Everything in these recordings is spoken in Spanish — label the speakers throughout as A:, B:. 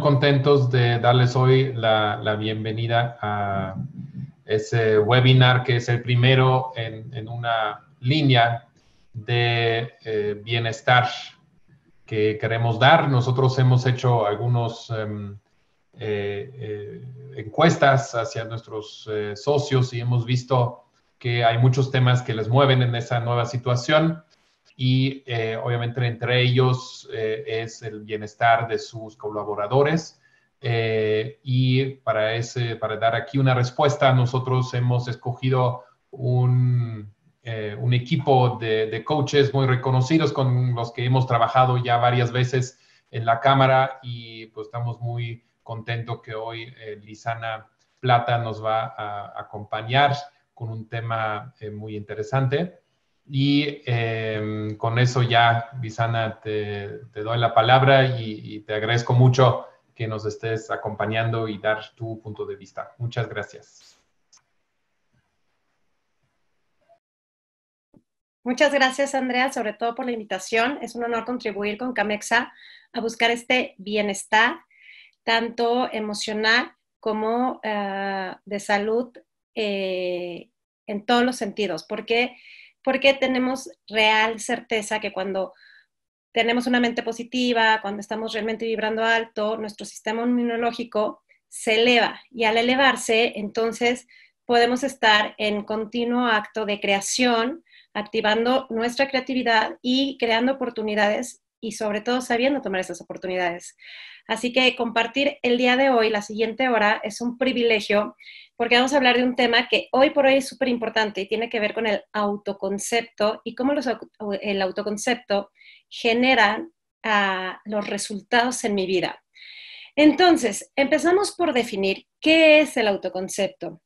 A: contentos de darles hoy la, bienvenida a ese webinar que es el primero en, una línea de eh, bienestar que queremos dar. Nosotros hemos hecho algunos... Em, eh, eh, encuestas hacia nuestros socios y hemos visto que hay muchos temas que les mueven en esa nueva situación y eh, obviamente entre ellos eh, es el bienestar de sus colaboradores. Eh, y para, ese, para dar aquí una respuesta, nosotros hemos escogido un, un equipo de, de, coaches muy reconocidos con los que hemos trabajado ya varias veces en la Cámara y pues estamos muy contentos que hoy Lisana Plata nos va a acompañar con un tema muy interesante. Y em, con eso ya, Visana, te, doy la palabra y, te agradezco mucho que nos estés acompañando y dar tu punto de vista. Muchas gracias.
B: Muchas gracias, Andrea, sobre todo por la invitación. Es un honor contribuir con Camexa a buscar este bienestar, tanto emocional como eh, de salud eh, en todos los sentidos, porque porque tenemos real certeza que cuando tenemos una mente positiva, cuando estamos realmente vibrando alto, nuestro sistema inmunológico se eleva y al elevarse, entonces podemos estar en continuo acto de creación, activando nuestra creatividad y creando oportunidades y sobre todo sabiendo tomar esas oportunidades. Así que compartir el día de hoy, la siguiente hora, es un privilegio porque vamos a hablar de un tema que hoy por hoy es súper importante y tiene que ver con el autoconcepto y cómo el autoconcepto genera ah, los resultados en mi vida. Entonces, empezamos por definir qué es el autoconcepto,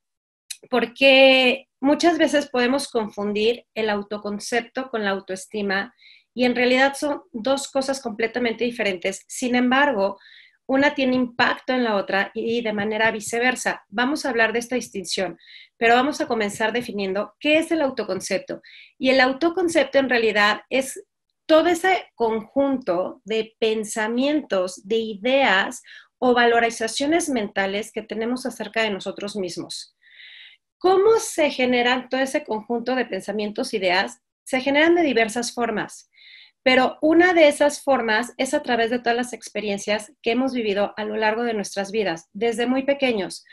B: porque muchas veces podemos confundir el autoconcepto con la autoestima y en realidad son dos cosas completamente diferentes. Sin embargo, una tiene impacto en la otra y de manera viceversa. Vamos a hablar de esta distinción, pero vamos a comenzar definiendo qué es el autoconcepto. Y el autoconcepto en realidad es todo ese conjunto de pensamientos, de ideas o valorizaciones mentales que tenemos acerca de nosotros mismos. ¿Cómo se generan todo ese conjunto de pensamientos, ideas? Se generan de diversas formas. Pero una de esas formas es a través de todas las experiencias que hemos vivido a lo largo de nuestras vidas, desde muy pequeños,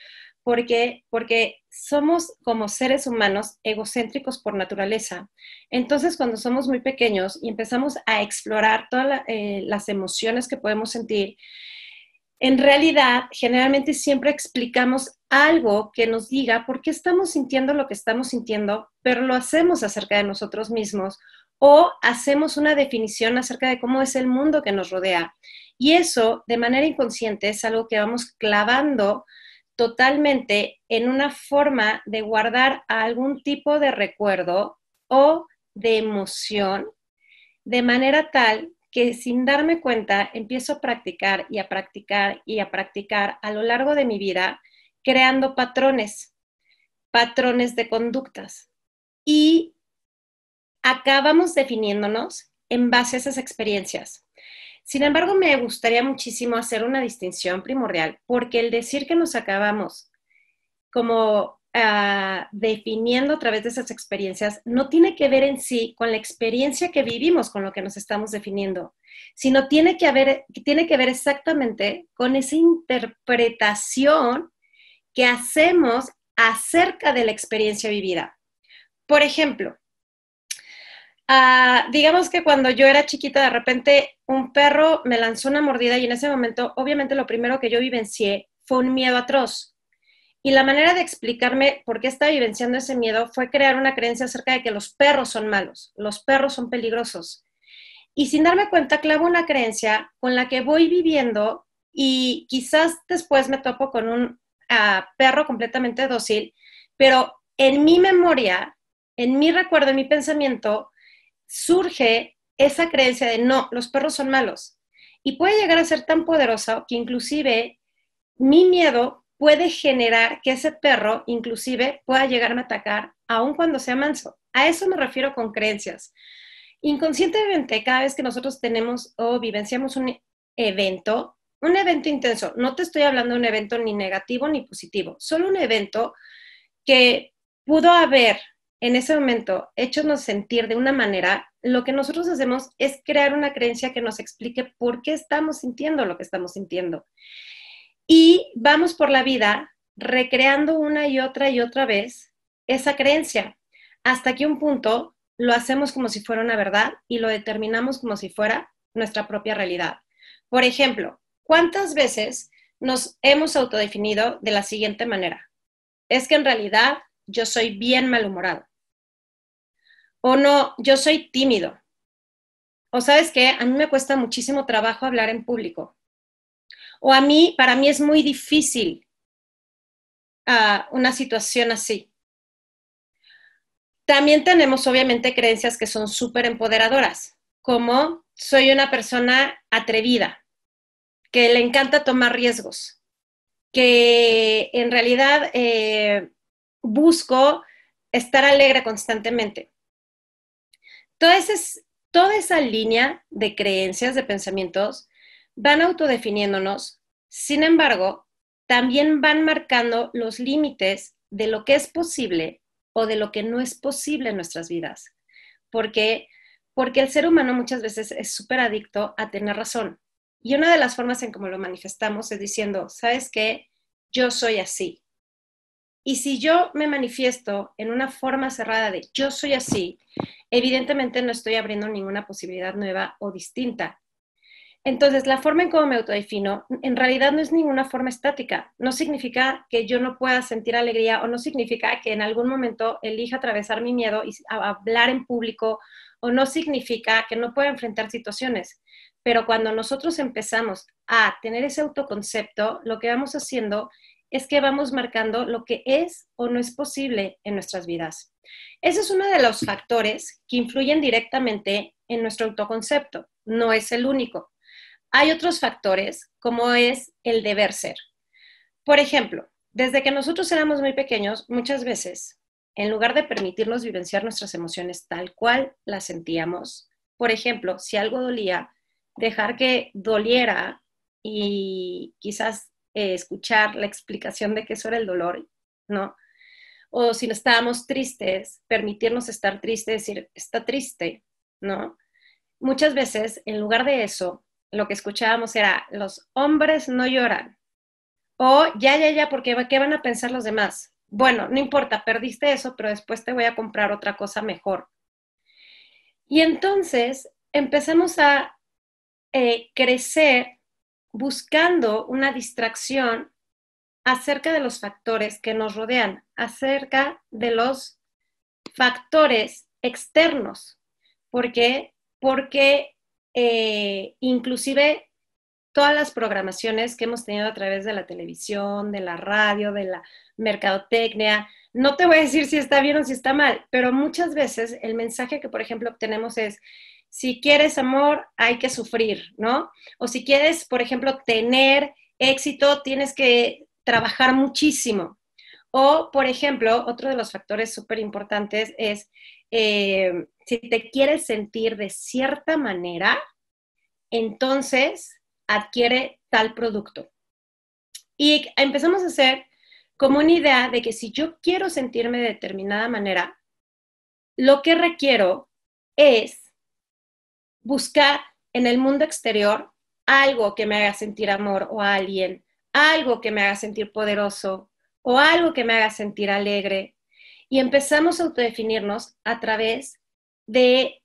B: porque, porque somos como seres humanos egocéntricos por naturaleza. Entonces, cuando somos muy pequeños y empezamos a explorar todas eh, las emociones que podemos sentir, en realidad, generalmente siempre explicamos algo que nos diga por qué estamos sintiendo lo que estamos sintiendo, pero lo hacemos acerca de nosotros mismos o hacemos una definición acerca de cómo es el mundo que nos rodea. Y eso, de manera inconsciente, es algo que vamos clavando totalmente en una forma de guardar algún tipo de recuerdo o de emoción, de manera tal que sin darme cuenta empiezo a practicar y a practicar y a practicar a lo largo de mi vida, creando patrones, patrones de conductas. Y acabamos definiéndonos en base a esas experiencias. Sin embargo, me gustaría muchísimo hacer una distinción primordial, porque el decir que nos acabamos como ah, definiendo a través de esas experiencias no tiene que ver en sí con la experiencia que vivimos, con lo que nos estamos definiendo, sino tiene que, haber, tiene que ver exactamente con esa interpretación que hacemos acerca de la experiencia vivida. Por ejemplo, Ah, digamos que cuando yo era chiquita, de repente un perro me lanzó una mordida y en ese momento, obviamente, lo primero que yo vivencié fue un miedo atroz. Y la manera de explicarme por qué estaba vivenciando ese miedo fue crear una creencia acerca de que los perros son malos, los perros son peligrosos. Y sin darme cuenta, clavo una creencia con la que voy viviendo y quizás después me topo con un ah, perro completamente dócil, pero en mi memoria, en mi recuerdo, en mi pensamiento, surge esa creencia de no, los perros son malos. Y puede llegar a ser tan poderosa que inclusive mi miedo puede generar que ese perro inclusive pueda llegar a atacar aun cuando sea manso. A eso me refiero con creencias. Inconscientemente, cada vez que nosotros tenemos o vivenciamos un evento, un evento intenso, no te estoy hablando de un evento ni negativo ni positivo, solo un evento que pudo haber en ese momento nos sentir de una manera, lo que nosotros hacemos es crear una creencia que nos explique por qué estamos sintiendo lo que estamos sintiendo. Y vamos por la vida recreando una y otra y otra vez esa creencia, hasta que un punto lo hacemos como si fuera una verdad y lo determinamos como si fuera nuestra propia realidad. Por ejemplo, ¿cuántas veces nos hemos autodefinido de la siguiente manera? Es que en realidad yo soy bien malhumorado. O no, yo soy tímido. O sabes qué, a mí me cuesta muchísimo trabajo hablar en público. O a mí, para mí es muy difícil ah, una situación así. También tenemos obviamente creencias que son súper empoderadoras, como soy una persona atrevida, que le encanta tomar riesgos, que en realidad eh, busco estar alegre constantemente. Toda esa, línea de creencias, de pensamientos, van autodefiniéndonos, sin embargo, también van marcando los límites de lo que es posible o de lo que no es posible en nuestras vidas. Porque porque el ser humano muchas veces es súper adicto a tener razón. Y una de las formas en cómo lo manifestamos es diciendo, ¿sabes qué? Yo soy así. Y si yo me manifiesto en una forma cerrada de yo soy así, evidentemente no estoy abriendo ninguna posibilidad nueva o distinta. Entonces, la forma en cómo me autodefino en realidad no es ninguna forma estática. No significa que yo no pueda sentir alegría o no significa que en algún momento elija atravesar mi miedo y hablar en público o no significa que no pueda enfrentar situaciones. Pero cuando nosotros empezamos a tener ese autoconcepto, lo que vamos haciendo es es que vamos marcando lo que es o no es posible en nuestras vidas. Ese es uno de los factores que influyen directamente en nuestro autoconcepto. No es el único. Hay otros factores como es el deber ser. Por ejemplo, desde que nosotros éramos muy pequeños, muchas veces, en lugar de permitirnos vivenciar nuestras emociones tal cual las sentíamos, por ejemplo, si algo dolía, dejar que doliera y quizás eh, escuchar la explicación de que eso era el dolor, ¿no? O si estábamos tristes, permitirnos estar tristes, decir, está triste, ¿no? Muchas veces, en lugar de eso, lo que escuchábamos era, los hombres no lloran. O, ya, ya, ya, porque ¿qué van a pensar los demás? Bueno, no importa, perdiste eso, pero después te voy a comprar otra cosa mejor. Y entonces empezamos a eh, crecer buscando una distracción acerca de los factores que nos rodean, acerca de los factores externos. ¿Por qué? Porque eh, inclusive todas las programaciones que hemos tenido a través de la televisión, de la radio, de la mercadotecnia. No te voy a decir si está bien o si está mal, pero muchas veces el mensaje que, por ejemplo, obtenemos es, si quieres amor, hay que sufrir, ¿no? O si quieres, por ejemplo, tener éxito, tienes que trabajar muchísimo. O, por ejemplo, otro de los factores súper importantes es eh, si te quieres sentir de cierta manera, entonces adquiere tal producto. Y empezamos a hacer como una idea de que si yo quiero sentirme de determinada manera, lo que requiero es buscar en el mundo exterior algo que me haga sentir amor o a alguien, algo que me haga sentir poderoso o algo que me haga sentir alegre. Y empezamos a autodefinirnos a través de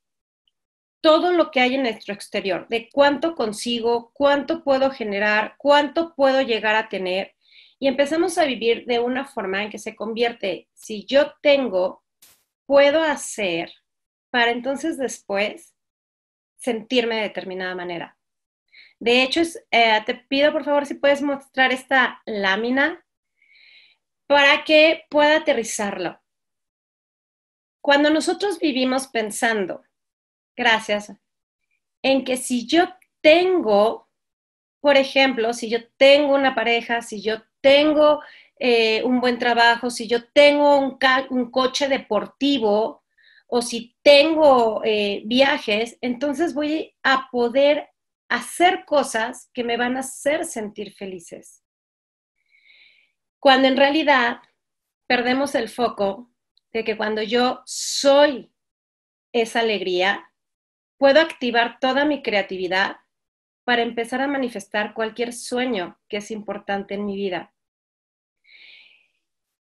B: todo lo que hay en nuestro exterior, de cuánto consigo, cuánto puedo generar, cuánto puedo llegar a tener. Y empezamos a vivir de una forma en que se convierte, si yo tengo, puedo hacer, para entonces después sentirme de determinada manera. De hecho, eh, te pido por favor si puedes mostrar esta lámina para que pueda aterrizarlo. Cuando nosotros vivimos pensando, gracias, en que si yo tengo, por ejemplo, si yo tengo una pareja, si yo tengo eh, un buen trabajo, si yo tengo un coche deportivo, o si tengo eh, viajes, entonces voy a poder hacer cosas que me van a hacer sentir felices. Cuando en realidad perdemos el foco de que cuando yo soy esa alegría, puedo activar toda mi creatividad para empezar a manifestar cualquier sueño que es importante en mi vida.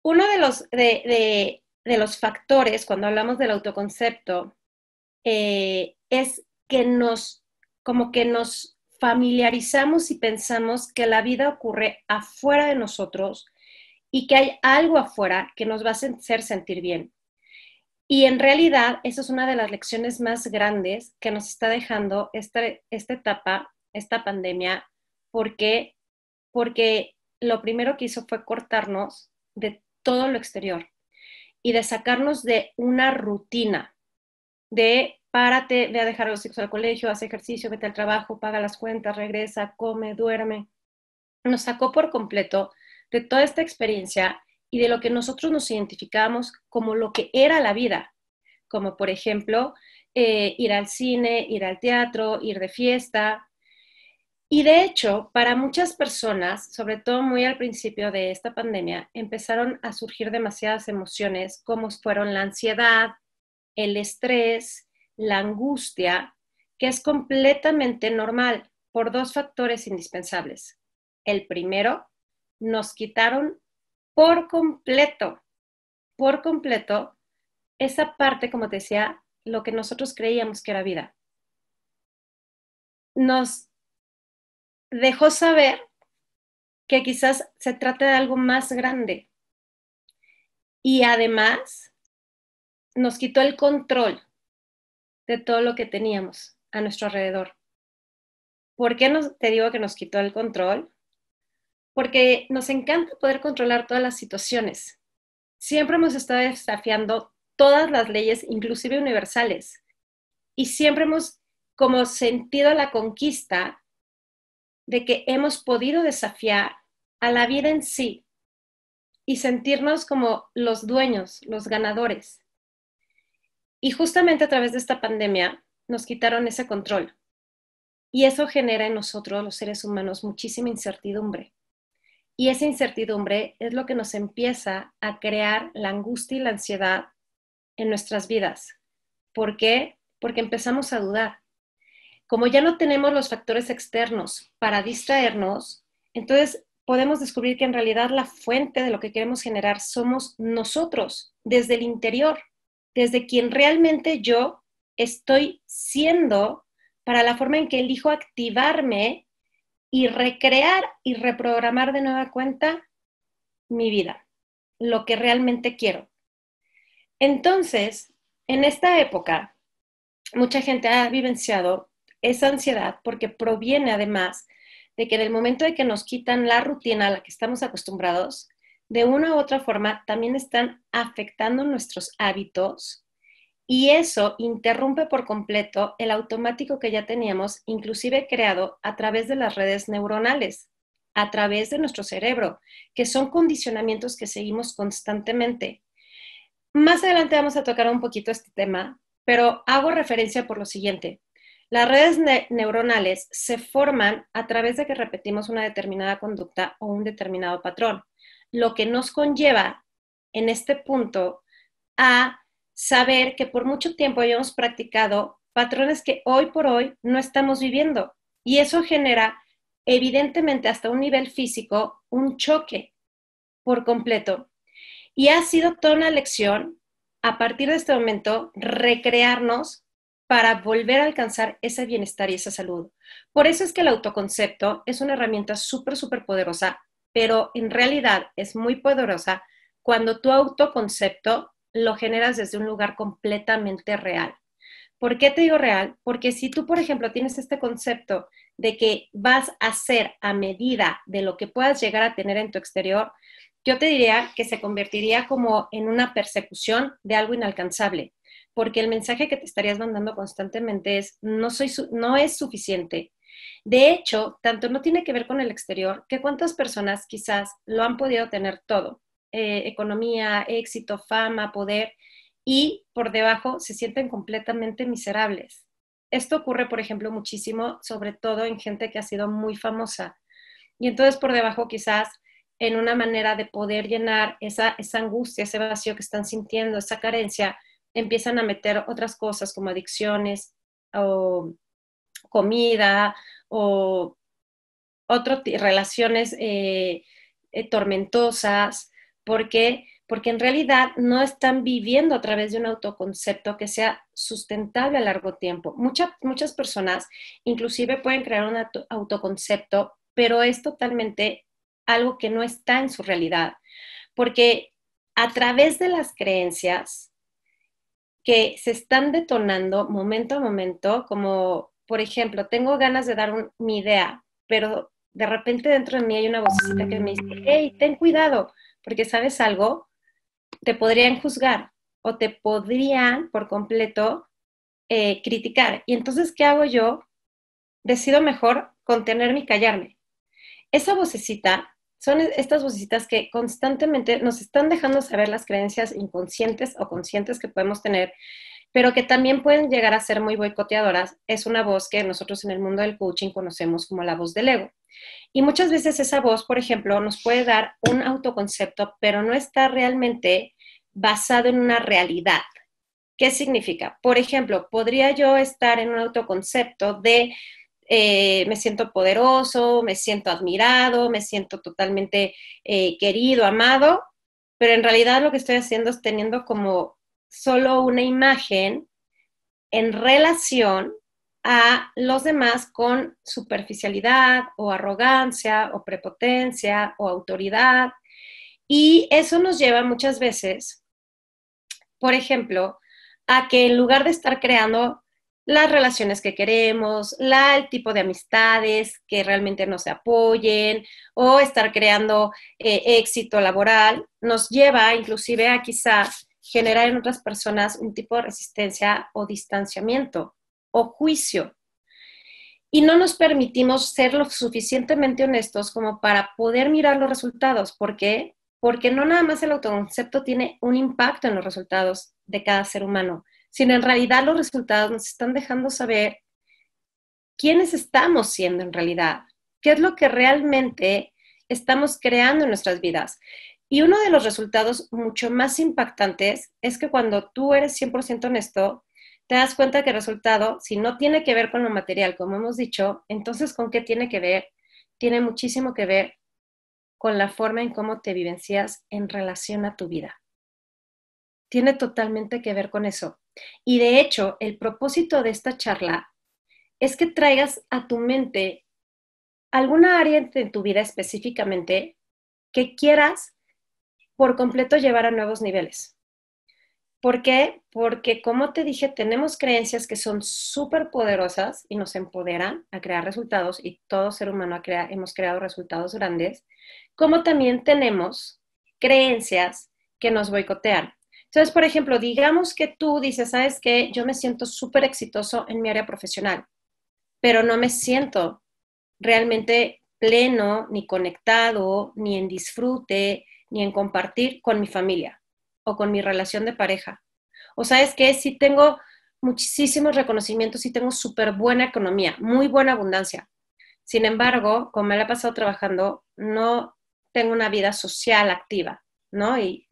B: Uno de los, de, de los factores cuando hablamos del autoconcepto eh, es que nos, como que nos familiarizamos y pensamos que la vida ocurre afuera de nosotros y que hay algo afuera que nos va a hacer sentir bien. Y en realidad, esa es una de las lecciones más grandes que nos está dejando esta, esta etapa, esta pandemia, porque, porque lo primero que hizo fue cortarnos de todo lo exterior y de sacarnos de una rutina, de párate, ve a dejar a los hijos al colegio, hace ejercicio, vete al trabajo, paga las cuentas, regresa, come, duerme. Nos sacó por completo de toda esta experiencia y de lo que nosotros nos identificamos como lo que era la vida, como por ejemplo eh, ir al cine, ir al teatro, ir de fiesta, y de hecho, para muchas personas, sobre todo muy al principio de esta pandemia, empezaron a surgir demasiadas emociones como fueron la ansiedad, el estrés, la angustia, que es completamente normal por dos factores indispensables. El primero, nos quitaron por completo, por completo, esa parte, como te decía, lo que nosotros creíamos que era vida. Nos dejó saber que quizás se trate de algo más grande. Y además nos quitó el control de todo lo que teníamos a nuestro alrededor. ¿Por qué nos, te digo que nos quitó el control? Porque nos encanta poder controlar todas las situaciones. Siempre hemos estado desafiando todas las leyes, inclusive universales. Y siempre hemos como sentido la conquista de que hemos podido desafiar a la vida en sí y sentirnos como los dueños, los ganadores. Y justamente a través de esta pandemia nos quitaron ese control. Y eso genera en nosotros, los seres humanos, muchísima incertidumbre. Y esa incertidumbre es lo que nos empieza a crear la angustia y la ansiedad en nuestras vidas. ¿Por qué? Porque empezamos a dudar. Como ya no tenemos los factores externos para distraernos, entonces podemos descubrir que en realidad la fuente de lo que queremos generar somos nosotros, desde el interior, desde quien realmente yo estoy siendo para la forma en que elijo activarme y recrear y reprogramar de nueva cuenta mi vida, lo que realmente quiero. Entonces, en esta época, mucha gente ha vivenciado esa ansiedad porque proviene además de que en el momento de que nos quitan la rutina a la que estamos acostumbrados, de una u otra forma también están afectando nuestros hábitos y eso interrumpe por completo el automático que ya teníamos, inclusive creado a través de las redes neuronales, a través de nuestro cerebro, que son condicionamientos que seguimos constantemente. Más adelante vamos a tocar un poquito este tema, pero hago referencia por lo siguiente. Las redes neuronales se forman a través de que repetimos una determinada conducta o un determinado patrón, lo que nos conlleva en este punto a saber que por mucho tiempo hemos practicado patrones que hoy por hoy no estamos viviendo. Y eso genera, evidentemente, hasta un nivel físico, un choque por completo. Y ha sido toda una lección, a partir de este momento, recrearnos para volver a alcanzar ese bienestar y esa salud. Por eso es que el autoconcepto es una herramienta súper, súper poderosa, pero en realidad es muy poderosa cuando tu autoconcepto lo generas desde un lugar completamente real. ¿Por qué te digo real? Porque si tú, por ejemplo, tienes este concepto de que vas a ser a medida de lo que puedas llegar a tener en tu exterior, yo te diría que se convertiría como en una persecución de algo inalcanzable porque el mensaje que te estarías mandando constantemente es, no, soy no es suficiente. De hecho, tanto no tiene que ver con el exterior que cuántas personas quizás lo han podido tener todo, eh, economía, éxito, fama, poder, y por debajo se sienten completamente miserables. Esto ocurre, por ejemplo, muchísimo, sobre todo en gente que ha sido muy famosa. Y entonces por debajo quizás en una manera de poder llenar esa, esa angustia, ese vacío que están sintiendo, esa carencia, empiezan a meter otras cosas como adicciones o comida o otras relaciones eh, eh, tormentosas, porque porque en realidad no están viviendo a través de un autoconcepto que sea sustentable a largo tiempo. muchas personas inclusive pueden crear un autoconcepto, pero es totalmente algo que no está en su realidad, porque a través de las creencias que se están detonando momento a momento, como por ejemplo, tengo ganas de dar mi idea, pero de repente dentro de mí hay una vocecita que me dice, hey, ten cuidado, porque sabes algo, te podrían juzgar o te podrían por completo eh, criticar. Y entonces, ¿qué hago yo? Decido mejor contenerme y callarme. Esa vocecita son e-, estas vocecitas que constantemente nos están dejando saber las creencias inconscientes o conscientes que podemos tener, pero que también pueden llegar a ser muy boicoteadoras. Es una voz que nosotros en el mundo del coaching conocemos como la voz del ego. Y muchas veces esa voz, por ejemplo, nos puede dar un autoconcepto, pero no está realmente basado en una realidad. ¿Qué significa? Por ejemplo, podría yo estar en un autoconcepto de eh, me siento poderoso, me siento admirado, me siento totalmente eh, querido, amado, pero en realidad lo que estoy haciendo es teniendo como solo una imagen en relación a los demás con superficialidad o arrogancia o prepotencia o autoridad. Y eso nos lleva muchas veces, por ejemplo, a que en lugar de estar creando las relaciones que queremos, la, el tipo de amistades que realmente nos apoyen o estar creando eh, éxito laboral, nos lleva inclusive a quizá generar en otras personas un tipo de resistencia o distanciamiento o juicio. Y no nos permitimos ser lo suficientemente honestos como para poder mirar los resultados. ¿Por qué? Porque no nada más el autoconcepto tiene un impacto en los resultados de cada ser humano, sino en realidad los resultados nos están dejando saber quiénes estamos siendo en realidad, qué es lo que realmente estamos creando en nuestras vidas. Y uno de los resultados mucho más impactantes es que cuando tú eres 100% honesto, te das cuenta que el resultado, si no tiene que ver con lo material, como hemos dicho, entonces ¿con qué tiene que ver? Tiene muchísimo que ver con la forma en cómo te vivencias en relación a tu vida tiene totalmente que ver con eso. Y de hecho, el propósito de esta charla es que traigas a tu mente alguna área en tu vida específicamente que quieras por completo llevar a nuevos niveles. ¿Por qué? Porque, como te dije, tenemos creencias que son súper poderosas y nos empoderan a crear resultados y todo ser humano hemos creado resultados grandes, como también tenemos creencias que nos boicotean, entonces, por ejemplo, digamos que tú dices, ¿sabes qué? Yo me siento súper exitoso en mi área profesional, pero no me siento realmente pleno, ni conectado, ni en disfrute, ni en compartir con mi familia o con mi relación de pareja. O sabes que sí tengo muchísimos reconocimientos y tengo súper buena economía, muy buena abundancia. Sin embargo, como me la he pasado trabajando, no tengo una vida social activa, ¿no? y,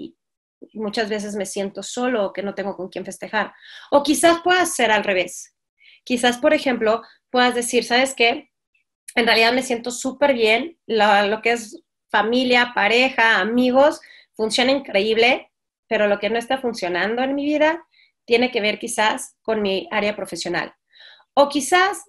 B: muchas veces me siento solo o que no tengo con quién festejar. O quizás pueda ser al revés. Quizás, por ejemplo, puedas decir, ¿sabes qué? En realidad me siento súper bien, lo, lo que es familia, pareja, amigos, funciona increíble, pero lo que no está funcionando en mi vida tiene que ver quizás con mi área profesional. O quizás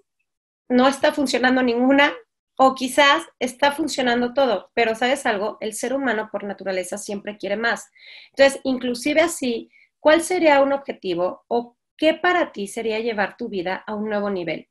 B: no está funcionando ninguna, o quizás está funcionando todo, pero sabes algo, el ser humano por naturaleza siempre quiere más. Entonces, inclusive así, ¿cuál sería un objetivo o qué para ti sería llevar tu vida a un nuevo nivel?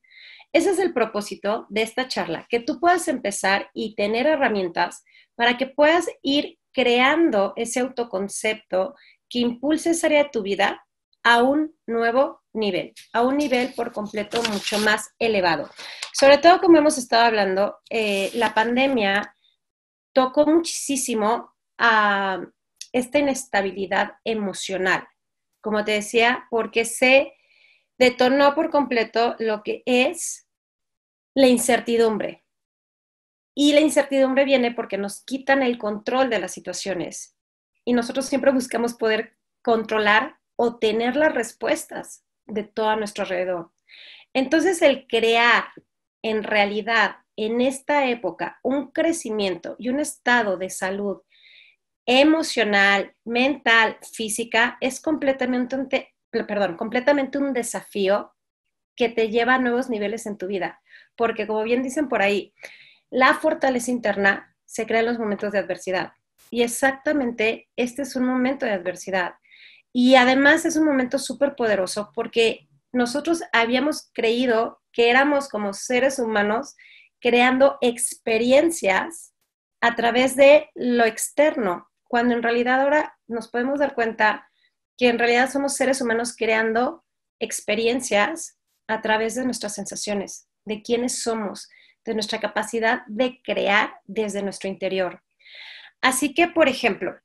B: Ese es el propósito de esta charla, que tú puedas empezar y tener herramientas para que puedas ir creando ese autoconcepto que impulse esa área de tu vida a un nuevo nivel, a un nivel por completo mucho más elevado. Sobre todo, como hemos estado hablando, eh, la pandemia tocó muchísimo a esta inestabilidad emocional, como te decía, porque se detonó por completo lo que es la incertidumbre. Y la incertidumbre viene porque nos quitan el control de las situaciones y nosotros siempre buscamos poder controlar o tener las respuestas de todo a nuestro alrededor. Entonces, el crear en realidad en esta época un crecimiento y un estado de salud emocional, mental, física, es completamente un, perdón, completamente un desafío que te lleva a nuevos niveles en tu vida. Porque como bien dicen por ahí, la fortaleza interna se crea en los momentos de adversidad. Y exactamente este es un momento de adversidad. Y además es un momento súper poderoso porque nosotros habíamos creído que éramos como seres humanos creando experiencias a través de lo externo, cuando en realidad ahora nos podemos dar cuenta que en realidad somos seres humanos creando experiencias a través de nuestras sensaciones, de quiénes somos, de nuestra capacidad de crear desde nuestro interior. Así que, por ejemplo,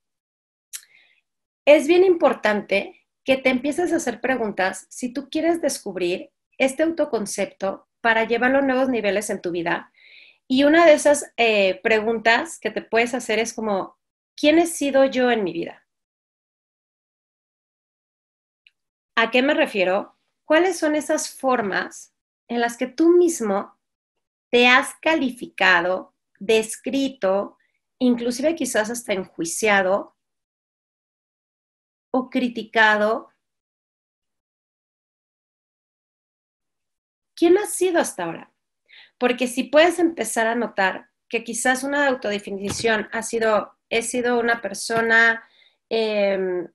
B: es bien importante que te empieces a hacer preguntas si tú quieres descubrir este autoconcepto para llevarlo a nuevos niveles en tu vida. Y una de esas eh, preguntas que te puedes hacer es como, ¿quién he sido yo en mi vida? ¿A qué me refiero? ¿Cuáles son esas formas en las que tú mismo te has calificado, descrito, inclusive quizás hasta enjuiciado o criticado, ¿quién has sido hasta ahora? Porque si puedes empezar a notar que quizás una autodefinición ha sido, he sido una persona em,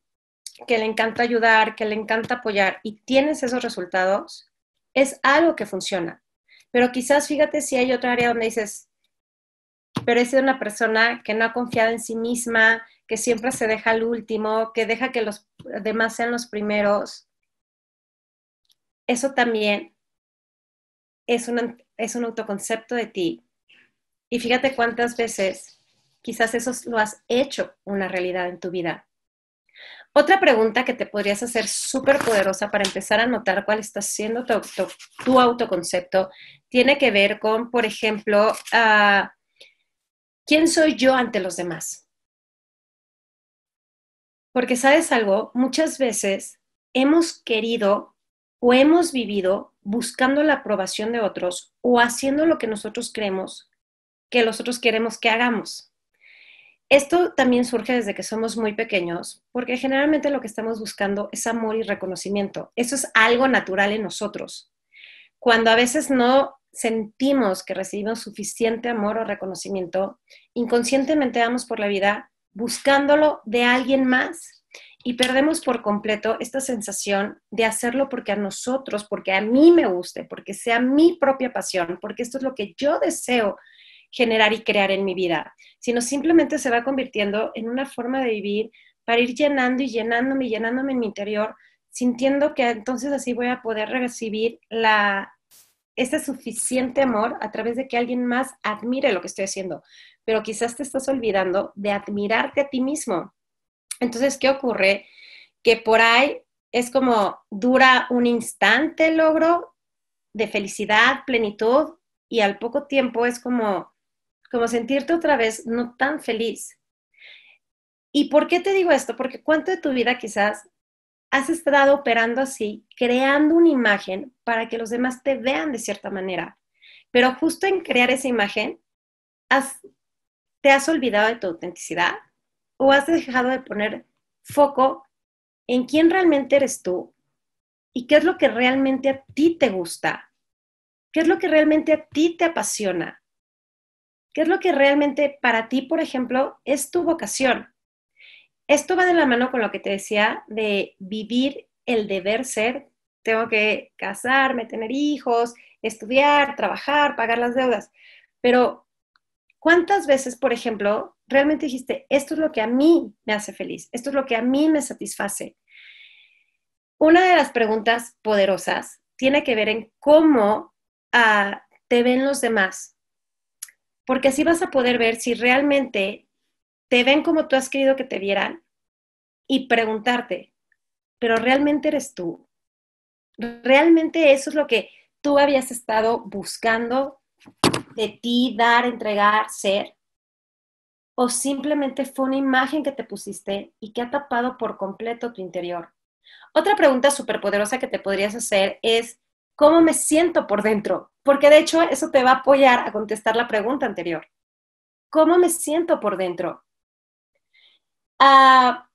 B: que le encanta ayudar, que le encanta apoyar y tienes esos resultados, es algo que funciona. Pero quizás fíjate si hay otra área donde dices, pero he sido una persona que no ha confiado en sí misma, que siempre se deja al último, que deja que los demás sean los primeros, eso también es un, autoconcepto de ti. Y fíjate cuántas veces quizás eso lo has hecho una realidad en tu vida. Otra pregunta que te podrías hacer súper poderosa para empezar a notar cuál está siendo tu, autoconcepto tiene que ver con, por ejemplo, ah, ¿quién soy yo ante los demás? Porque sabes algo, muchas veces hemos querido o hemos vivido buscando la aprobación de otros o haciendo lo que nosotros creemos que los otros queremos que hagamos. Esto también surge desde que somos muy pequeños, porque generalmente lo que estamos buscando es amor y reconocimiento. Eso es algo natural en nosotros. Cuando a veces no sentimos que recibimos suficiente amor o reconocimiento, inconscientemente vamos por la vida buscándolo de alguien más y perdemos por completo esta sensación de hacerlo porque a nosotros, porque a mí me guste, porque sea mi propia pasión, porque esto es lo que yo deseo generar y crear en mi vida, sino simplemente se va convirtiendo en una forma de vivir para ir llenando y llenándome y llenándome en mi interior, sintiendo que entonces así voy a poder recibir la, ese suficiente amor a través de que alguien más admire lo que estoy haciendo pero quizás te estás olvidando de admirarte a ti mismo. Entonces, ¿qué ocurre? Que por ahí es como dura un instante el logro de felicidad, plenitud, y al poco tiempo es como, como sentirte otra vez no tan feliz. ¿Y por qué te digo esto? Porque cuánto de tu vida quizás has estado operando así, creando una imagen para que los demás te vean de cierta manera. Pero justo en crear esa imagen, has ¿Te has olvidado de tu autenticidad? ¿O has dejado de poner foco en quién realmente eres tú? ¿Y qué es lo que realmente a ti te gusta? ¿Qué es lo que realmente a ti te apasiona? ¿Qué es lo que realmente para ti, por ejemplo, es tu vocación? Esto va de la mano con lo que te decía de vivir el deber ser. Tengo que casarme, tener hijos, estudiar, trabajar, pagar las deudas. Pero ¿Cuántas veces, por ejemplo, realmente dijiste, esto es lo que a mí me hace feliz, esto es lo que a mí me satisface? Una de las preguntas poderosas tiene que ver en cómo ah, te ven los demás, porque así vas a poder ver si realmente te ven como tú has querido que te vieran y preguntarte, pero realmente eres tú, realmente eso es lo que tú habías estado buscando, de ti, dar, entregar, ser? ¿O simplemente fue una imagen que te pusiste y que ha tapado por completo tu interior? Otra pregunta súper poderosa que te podrías hacer es, ¿cómo me siento por dentro? Porque de hecho eso te va a apoyar a contestar la pregunta anterior. ¿Cómo me siento por dentro? Ah,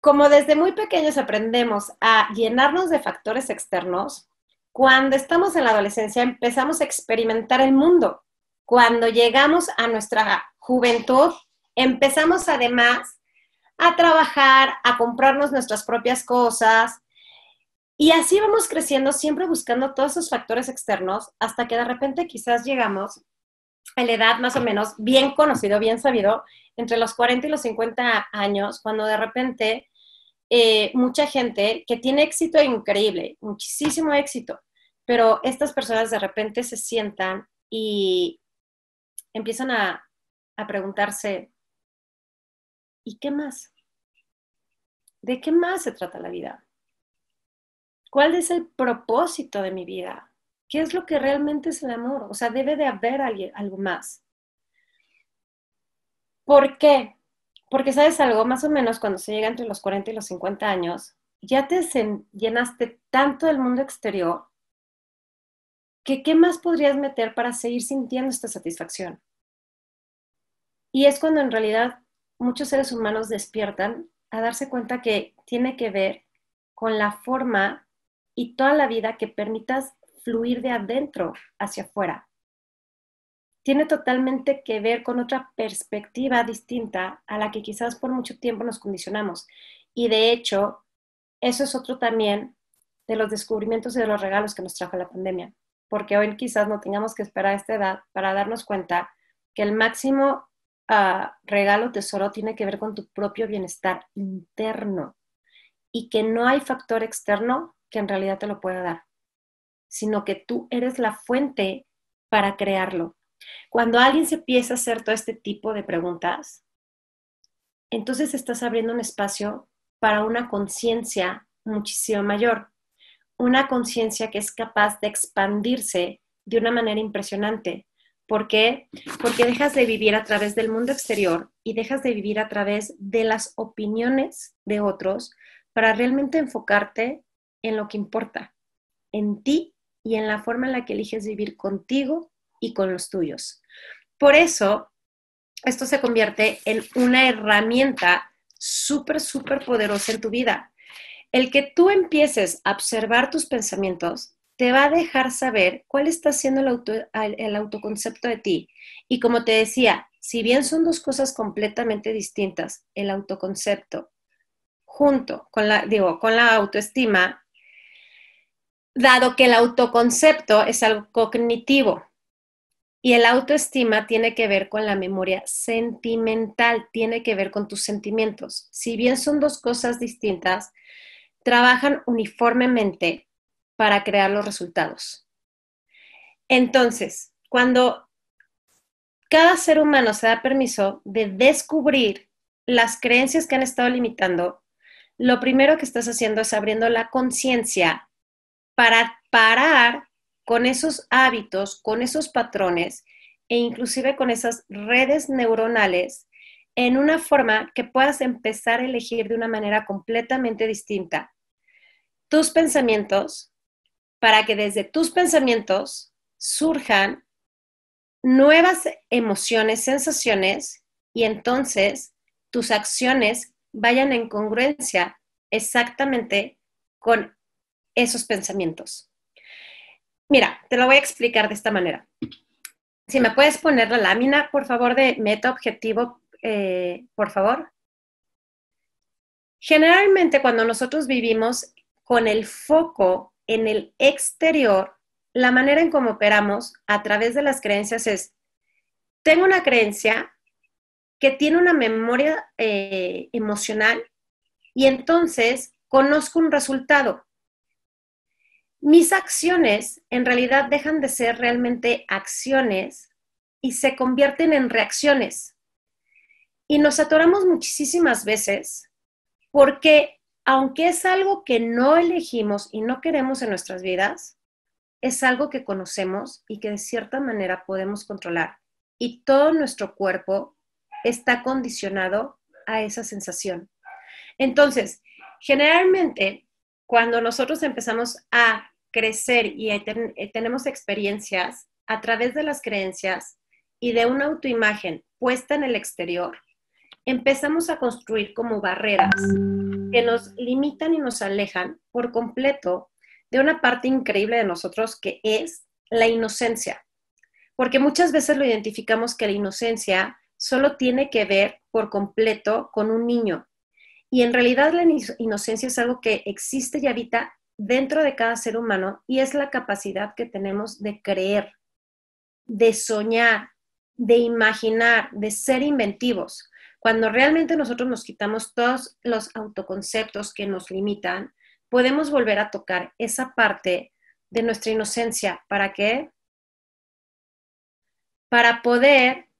B: como desde muy pequeños aprendemos a llenarnos de factores externos, cuando estamos en la adolescencia empezamos a experimentar el mundo. Cuando llegamos a nuestra juventud, empezamos además a trabajar, a comprarnos nuestras propias cosas. Y así vamos creciendo, siempre buscando todos esos factores externos, hasta que de repente quizás llegamos a la edad más o menos bien conocido, bien sabido, entre los 40 y los 50 años, cuando de repente eh, mucha gente que tiene éxito increíble, muchísimo éxito, pero estas personas de repente se sientan y empiezan a, preguntarse, ¿y qué más? ¿De qué más se trata la vida? ¿Cuál es el propósito de mi vida? ¿Qué es lo que realmente es el amor? O sea, debe de haber algo más. ¿Por qué? Porque sabes algo, más o menos cuando se llega entre los 40 y los 50 años, ya te llenaste tanto del mundo exterior que qué más podrías meter para seguir sintiendo esta satisfacción. Y es cuando en realidad muchos seres humanos despiertan a darse cuenta que tiene que ver con la forma y toda la vida que permitas fluir de adentro hacia afuera. Tiene totalmente que ver con otra perspectiva distinta a la que quizás por mucho tiempo nos condicionamos. Y de hecho, eso es otro también de los descubrimientos y de los regalos que nos trajo la pandemia porque hoy quizás no tengamos que esperar a esta edad para darnos cuenta que el máximo ah, regalo tesoro tiene que ver con tu propio bienestar interno y que no hay factor externo que en realidad te lo pueda dar, sino que tú eres la fuente para crearlo. Cuando alguien se empieza a hacer todo este tipo de preguntas, entonces estás abriendo un espacio para una conciencia muchísimo mayor una conciencia que es capaz de expandirse de una manera impresionante. ¿Por qué? Porque dejas de vivir a través del mundo exterior y dejas de vivir a través de las opiniones de otros para realmente enfocarte en lo que importa, en ti y en la forma en la que eliges vivir contigo y con los tuyos. Por eso, esto se convierte en una herramienta súper, súper poderosa en tu vida. El que tú empieces a observar tus pensamientos te va a dejar saber cuál está siendo el, autoconcepto de ti. Y como te decía, si bien son dos cosas completamente distintas, el autoconcepto junto con la, digo, con la autoestima, dado que el autoconcepto es algo cognitivo y el autoestima tiene que ver con la memoria sentimental, tiene que ver con tus sentimientos. Si bien son dos cosas distintas, trabajan uniformemente para crear los resultados. Entonces, cuando cada ser humano se da permiso de descubrir las creencias que han estado limitando, lo primero que estás haciendo es abriendo la conciencia para parar con esos hábitos, con esos patrones e inclusive con esas redes neuronales en una forma que puedas empezar a elegir de una manera completamente distinta tus pensamientos para que desde tus pensamientos surjan nuevas emociones, sensaciones y entonces tus acciones vayan en congruencia exactamente con esos pensamientos. Mira, te lo voy a explicar de esta manera. Si me puedes poner la lámina, por favor, de meta objetivo, eh, por favor. Generalmente cuando nosotros vivimos con el foco en el exterior, la manera en cómo operamos a través de las creencias es, tengo una creencia que tiene una memoria eh, emocional y entonces conozco un resultado. Mis acciones en realidad dejan de ser realmente acciones y se convierten en reacciones. Y nos atoramos muchísimas veces porque aunque es algo que no elegimos y no queremos en nuestras vidas, es algo que conocemos y que de cierta manera podemos controlar. Y todo nuestro cuerpo está condicionado a esa sensación. Entonces, generalmente, cuando nosotros empezamos a crecer y eh, tenemos experiencias a través de las creencias y de una autoimagen puesta en el exterior, empezamos a construir como barreras que nos limitan y nos alejan por completo de una parte increíble de nosotros que es la inocencia. Porque muchas veces lo identificamos que la inocencia solo tiene que ver por completo con un niño. Y en realidad la inocencia es algo que existe y habita dentro de cada ser humano y es la capacidad que tenemos de creer, de soñar, de imaginar, de ser inventivos. Cuando realmente nosotros nos quitamos todos los autoconceptos que nos limitan, podemos volver a tocar esa parte de nuestra inocencia. ¿Para qué? Para poder,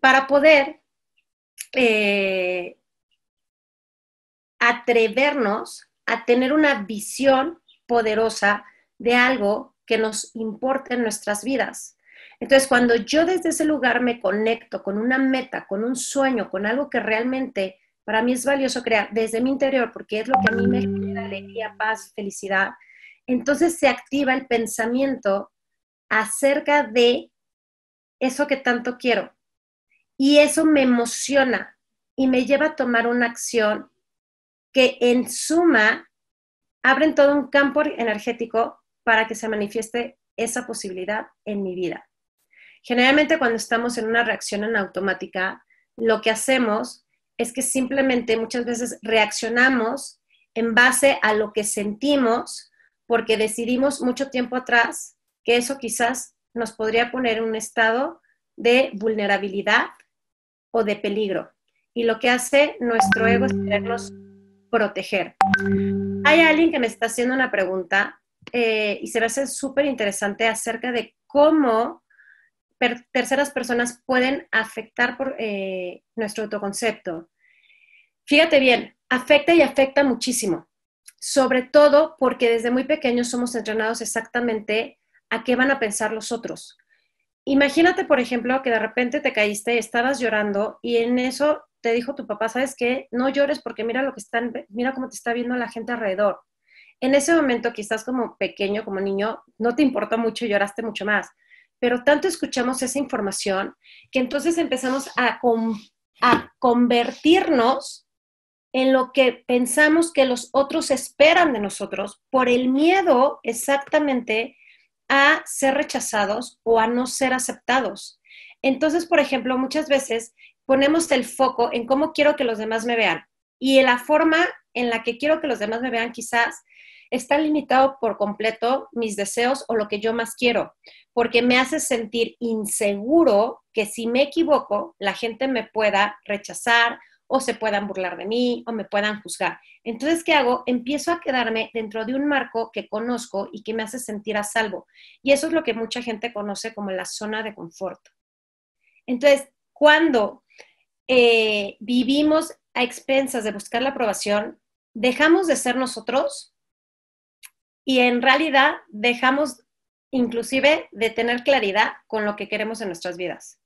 B: para poder eh, atrevernos a tener una visión poderosa de algo que nos importa en nuestras vidas. Entonces, cuando yo desde ese lugar me conecto con una meta, con un sueño, con algo que realmente para mí es valioso crear desde mi interior, porque es lo que a mí me genera alegría, paz, felicidad, entonces se activa el pensamiento acerca de eso que tanto quiero. Y eso me emociona y me lleva a tomar una acción que en suma abren todo un campo energético para que se manifieste esa posibilidad en mi vida. Generalmente cuando estamos en una reacción en automática, lo que hacemos es que simplemente muchas veces reaccionamos en base a lo que sentimos porque decidimos mucho tiempo atrás que eso quizás nos podría poner en un estado de vulnerabilidad o de peligro. Y lo que hace nuestro ego es querernos proteger. Hay alguien que me está haciendo una pregunta eh, y se a hace súper interesante acerca de cómo terceras personas pueden afectar por, eh, nuestro autoconcepto. Fíjate bien, afecta y afecta muchísimo, sobre todo porque desde muy pequeños somos entrenados exactamente a qué van a pensar los otros. Imagínate, por ejemplo, que de repente te caíste, y estabas llorando y en eso te dijo tu papá, ¿sabes qué? No llores porque mira lo que están, mira cómo te está viendo la gente alrededor. En ese momento, quizás como pequeño, como niño, no te importa mucho y lloraste mucho más pero tanto escuchamos esa información que entonces empezamos a, convertirnos en lo que pensamos que los otros esperan de nosotros por el miedo exactamente a ser rechazados o a no ser aceptados. Entonces, por ejemplo, muchas veces ponemos el foco en cómo quiero que los demás me vean y en la forma en la que quiero que los demás me vean quizás está limitado por completo mis deseos o lo que yo más quiero, porque me hace sentir inseguro que si me equivoco, la gente me pueda rechazar o se puedan burlar de mí o me puedan juzgar. Entonces, ¿qué hago? Empiezo a quedarme dentro de un marco que conozco y que me hace sentir a salvo. Y eso es lo que mucha gente conoce como la zona de confort. Entonces, cuando eh, vivimos a expensas de buscar la aprobación, dejamos de ser nosotros y en realidad dejamos inclusive de tener claridad con lo que queremos en nuestras vidas.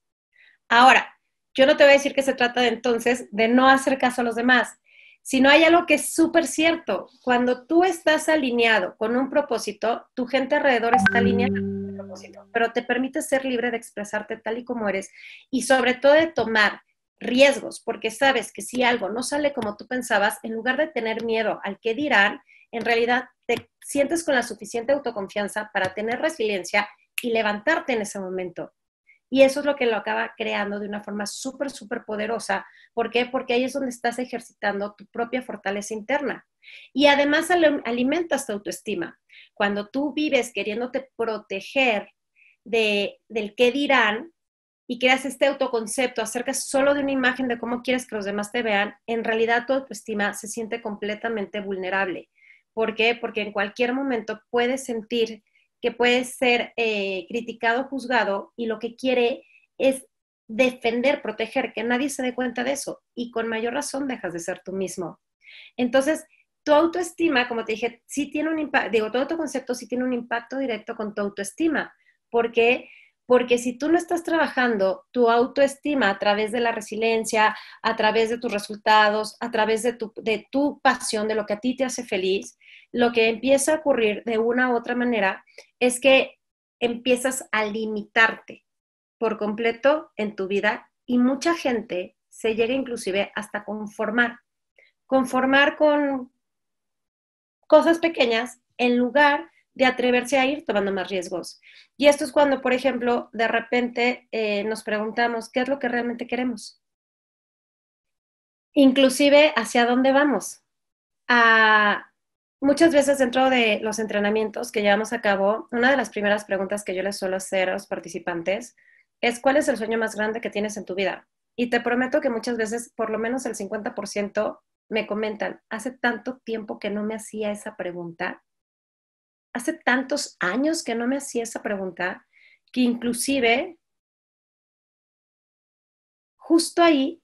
B: Ahora, yo no te voy a decir que se trata entonces de no hacer caso a los demás, sino hay algo que es súper cierto. Cuando tú estás alineado con un propósito, tu gente alrededor está alineada con el propósito, pero te permite ser libre de expresarte tal y como eres y sobre todo de tomar riesgos, porque sabes que si algo no sale como tú pensabas, en lugar de tener miedo al que dirán, en realidad te sientes con la suficiente autoconfianza para tener resiliencia y levantarte en ese momento. Y eso es lo que lo acaba creando de una forma súper, súper poderosa. ¿Por qué? Porque ahí es donde estás ejercitando tu propia fortaleza interna. Y además alimentas tu autoestima. Cuando tú vives queriéndote proteger de, del qué dirán y creas este autoconcepto acerca solo de una imagen de cómo quieres que los demás te vean, en realidad tu autoestima se siente completamente vulnerable ¿Por qué? Porque en cualquier momento puedes sentir que puedes ser eh, criticado, juzgado y lo que quiere es defender, proteger, que nadie se dé cuenta de eso y con mayor razón dejas de ser tú mismo. Entonces, tu autoestima, como te dije, sí tiene un impacto, digo, todo tu concepto sí tiene un impacto directo con tu autoestima, porque porque si tú no estás trabajando tu autoestima a través de la resiliencia, a través de tus resultados, a través de tu, de tu pasión, de lo que a ti te hace feliz, lo que empieza a ocurrir de una u otra manera es que empiezas a limitarte por completo en tu vida y mucha gente se llega inclusive hasta conformar, conformar con cosas pequeñas en lugar de atreverse a ir tomando más riesgos. Y esto es cuando, por ejemplo, de repente eh, nos preguntamos, ¿qué es lo que realmente queremos? Inclusive, ¿hacia dónde vamos? ¿A muchas veces dentro de los entrenamientos que llevamos a cabo, una de las primeras preguntas que yo les suelo hacer a los participantes es cuál es el sueño más grande que tienes en tu vida. Y te prometo que muchas veces, por lo menos el 50%, me comentan, hace tanto tiempo que no me hacía esa pregunta, hace tantos años que no me hacía esa pregunta, que inclusive justo ahí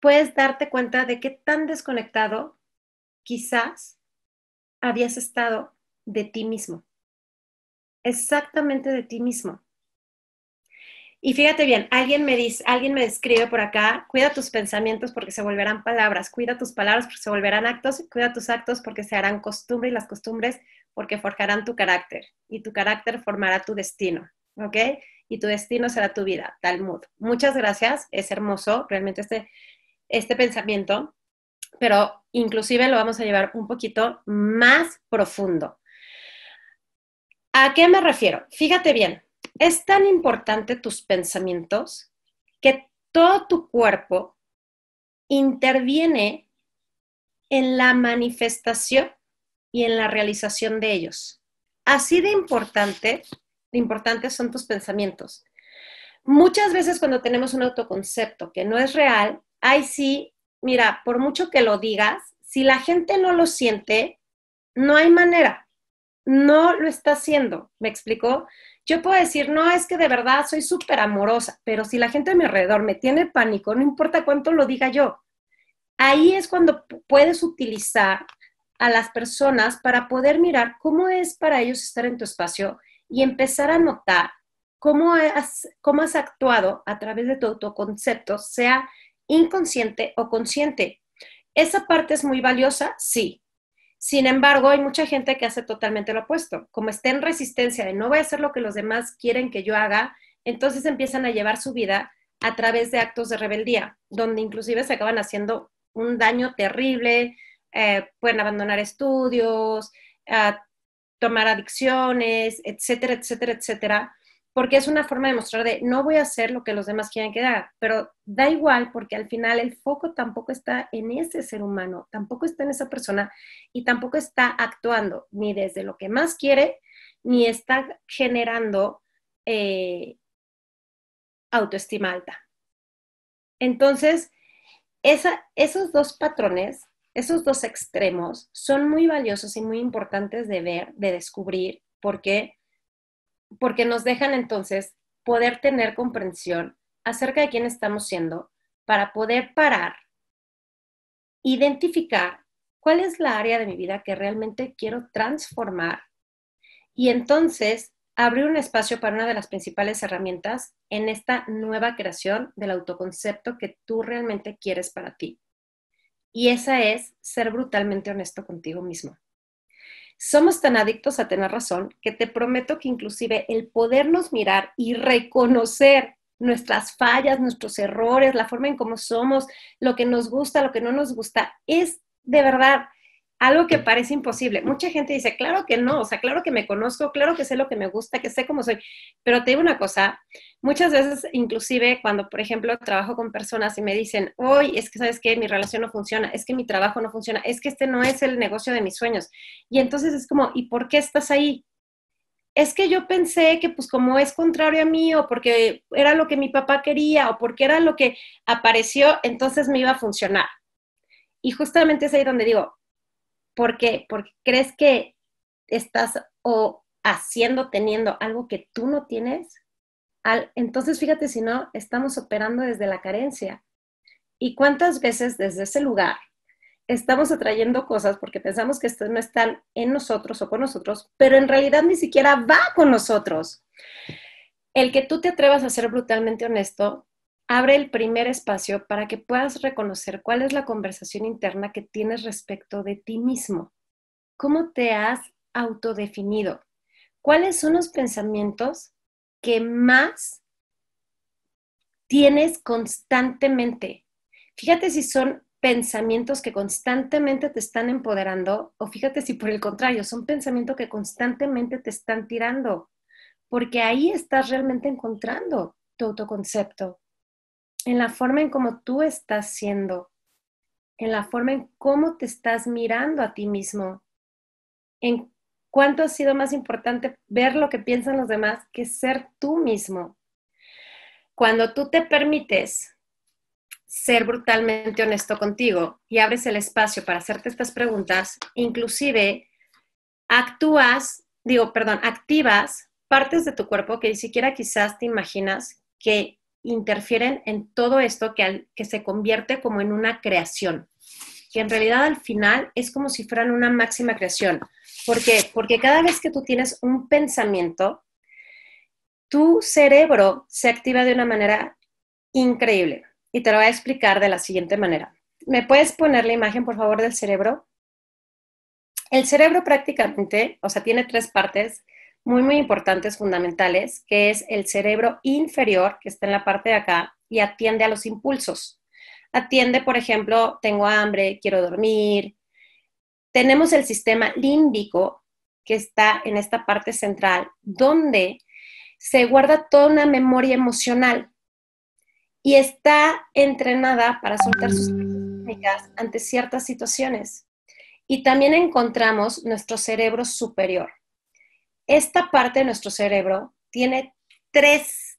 B: puedes darte cuenta de qué tan desconectado quizás habías estado de ti mismo. Exactamente de ti mismo. Y fíjate bien, alguien me dice, alguien me describe por acá, cuida tus pensamientos porque se volverán palabras, cuida tus palabras porque se volverán actos, cuida tus actos porque se harán costumbres y las costumbres porque forjarán tu carácter y tu carácter formará tu destino, ¿ok? Y tu destino será tu vida, Talmud. Muchas gracias, es hermoso realmente este, este pensamiento pero inclusive lo vamos a llevar un poquito más profundo. ¿A qué me refiero? Fíjate bien, es tan importante tus pensamientos que todo tu cuerpo interviene en la manifestación y en la realización de ellos. Así de importante, importantes son tus pensamientos. Muchas veces cuando tenemos un autoconcepto que no es real, ahí sí mira, por mucho que lo digas, si la gente no lo siente, no hay manera. No lo está haciendo, ¿me explicó? Yo puedo decir, no, es que de verdad soy súper amorosa, pero si la gente a mi alrededor me tiene pánico, no importa cuánto lo diga yo, ahí es cuando puedes utilizar a las personas para poder mirar cómo es para ellos estar en tu espacio y empezar a notar cómo has, cómo has actuado a través de tu autoconcepto, sea inconsciente o consciente. ¿Esa parte es muy valiosa? Sí. Sin embargo, hay mucha gente que hace totalmente lo opuesto. Como está en resistencia de no voy a hacer lo que los demás quieren que yo haga, entonces empiezan a llevar su vida a través de actos de rebeldía, donde inclusive se acaban haciendo un daño terrible, eh, pueden abandonar estudios, ah, tomar adicciones, etcétera, etcétera, etcétera, porque es una forma de mostrar de no voy a hacer lo que los demás quieren que haga, pero da igual porque al final el foco tampoco está en ese ser humano, tampoco está en esa persona y tampoco está actuando ni desde lo que más quiere, ni está generando eh, autoestima alta. Entonces, esos dos patrones, esos dos extremos son muy valiosos y muy importantes de ver, de descubrir, porque porque nos dejan entonces poder tener comprensión acerca de quién estamos siendo para poder parar, identificar cuál es la área de mi vida que realmente quiero transformar y entonces abrir un espacio para una de las principales herramientas en esta nueva creación del autoconcepto que tú realmente quieres para ti. Y esa es ser brutalmente honesto contigo mismo. Somos tan adictos a tener razón que te prometo que inclusive el podernos mirar y reconocer nuestras fallas, nuestros errores, la forma en cómo somos, lo que nos gusta, lo que no nos gusta, es de verdad algo que parece imposible. Mucha gente dice, claro que no, o sea, claro que me conozco, claro que sé lo que me gusta, que sé cómo soy, pero te digo una cosa, muchas veces inclusive cuando, por ejemplo, trabajo con personas y me dicen, hoy es que, ¿sabes que Mi relación no funciona, es que mi trabajo no funciona, es que este no es el negocio de mis sueños. Y entonces es como, ¿y por qué estás ahí? Es que yo pensé que pues como es contrario a mí o porque era lo que mi papá quería o porque era lo que apareció, entonces me iba a funcionar. Y justamente es ahí donde digo, porque, porque crees que estás o haciendo, teniendo algo que tú no tienes, entonces fíjate si no, estamos operando desde la carencia. ¿Y cuántas veces desde ese lugar estamos atrayendo cosas porque pensamos que estas no están en nosotros o con nosotros, pero en realidad ni siquiera va con nosotros? El que tú te atrevas a ser brutalmente honesto abre el primer espacio para que puedas reconocer cuál es la conversación interna que tienes respecto de ti mismo. ¿Cómo te has autodefinido? ¿Cuáles son los pensamientos que más tienes constantemente? Fíjate si son pensamientos que constantemente te están empoderando o fíjate si por el contrario son pensamientos que constantemente te están tirando, porque ahí estás realmente encontrando tu autoconcepto, en la forma en cómo tú estás siendo, en la forma en cómo te estás mirando a ti mismo, en cuánto ha sido más importante ver lo que piensan los demás que ser tú mismo. Cuando tú te permites ser brutalmente honesto contigo y abres el espacio para hacerte estas preguntas, inclusive actúas, digo, perdón, activas partes de tu cuerpo que ni siquiera quizás te imaginas que interfieren en todo esto que, se convierte como en una creación, que en realidad al final es como si fueran una máxima creación. ¿Por qué? Porque cada vez que tú tienes un pensamiento, tu cerebro se activa de una manera increíble. Y te lo voy a explicar de la siguiente manera. ¿Me puedes poner la imagen, por favor, del cerebro? El cerebro prácticamente, o sea, tiene tres partes, muy, muy importantes, fundamentales, que es el cerebro inferior, que está en la parte de acá, y atiende a los impulsos. Atiende, por ejemplo, tengo hambre, quiero dormir. Tenemos el sistema límbico, que está en esta parte central, donde se guarda toda una memoria emocional y está entrenada para soltar sus técnicas ante ciertas situaciones. Y también encontramos nuestro cerebro superior, esta parte de nuestro cerebro tiene tres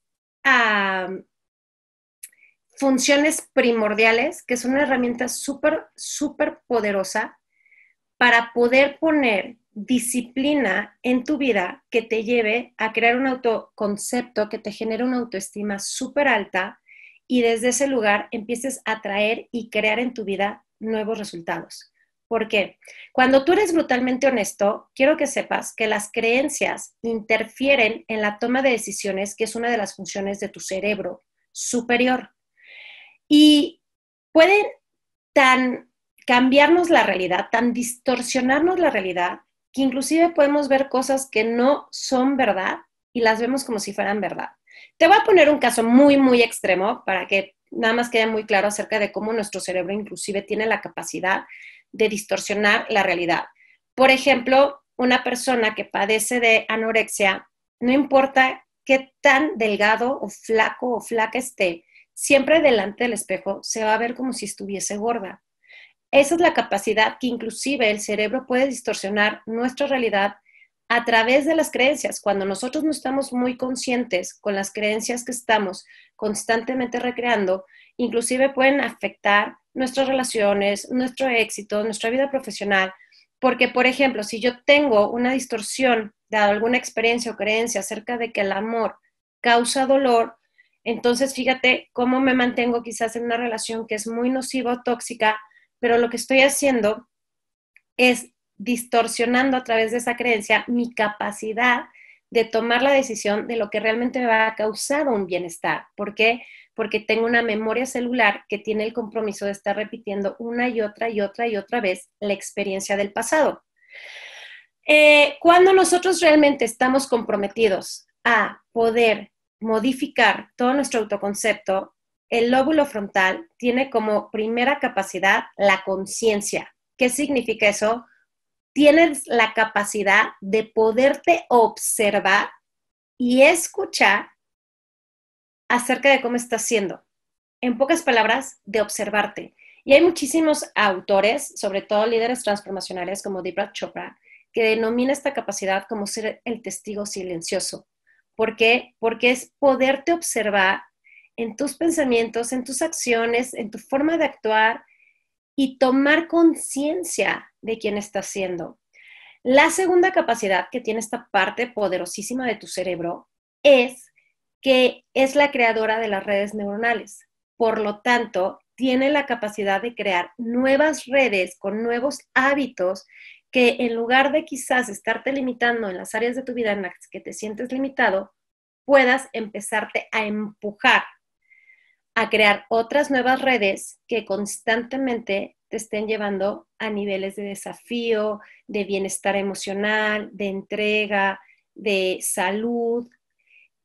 B: funciones primordiales, que son una herramienta súper, súper poderosa para poder poner disciplina en tu vida que te lleve a crear un autoconcepto que te genere una autoestima súper alta y desde ese lugar empieces a traer y crear en tu vida nuevos resultados. Porque Cuando tú eres brutalmente honesto, quiero que sepas que las creencias interfieren en la toma de decisiones, que es una de las funciones de tu cerebro superior. Y pueden tan cambiarnos la realidad, tan distorsionarnos la realidad, que inclusive podemos ver cosas que no son verdad y las vemos como si fueran verdad. Te voy a poner un caso muy, muy extremo para que nada más quede muy claro acerca de cómo nuestro cerebro inclusive tiene la capacidad de distorsionar la realidad. Por ejemplo, una persona que padece de anorexia, no importa qué tan delgado o flaco o flaca esté, siempre delante del espejo se va a ver como si estuviese gorda. Esa es la capacidad que inclusive el cerebro puede distorsionar nuestra realidad a través de las creencias. Cuando nosotros no estamos muy conscientes con las creencias que estamos constantemente recreando, inclusive pueden afectar nuestras relaciones, nuestro éxito, nuestra vida profesional. Porque, por ejemplo, si yo tengo una distorsión dado alguna experiencia o creencia acerca de que el amor causa dolor, entonces fíjate cómo me mantengo quizás en una relación que es muy nociva o tóxica, pero lo que estoy haciendo es distorsionando a través de esa creencia mi capacidad de tomar la decisión de lo que realmente me va a causar un bienestar. ¿Por qué? porque tengo una memoria celular que tiene el compromiso de estar repitiendo una y otra y otra y otra vez la experiencia del pasado. Eh, cuando nosotros realmente estamos comprometidos a poder modificar todo nuestro autoconcepto, el lóbulo frontal tiene como primera capacidad la conciencia. ¿Qué significa eso? Tienes la capacidad de poderte observar y escuchar acerca de cómo estás siendo. En pocas palabras, de observarte. Y hay muchísimos autores, sobre todo líderes transformacionales como Deepak Chopra, que denomina esta capacidad como ser el testigo silencioso. ¿Por qué? Porque es poderte observar en tus pensamientos, en tus acciones, en tu forma de actuar y tomar conciencia de quién estás siendo. La segunda capacidad que tiene esta parte poderosísima de tu cerebro es que es la creadora de las redes neuronales. Por lo tanto, tiene la capacidad de crear nuevas redes con nuevos hábitos que en lugar de quizás estarte limitando en las áreas de tu vida en las que te sientes limitado, puedas empezarte a empujar a crear otras nuevas redes que constantemente te estén llevando a niveles de desafío, de bienestar emocional, de entrega, de salud,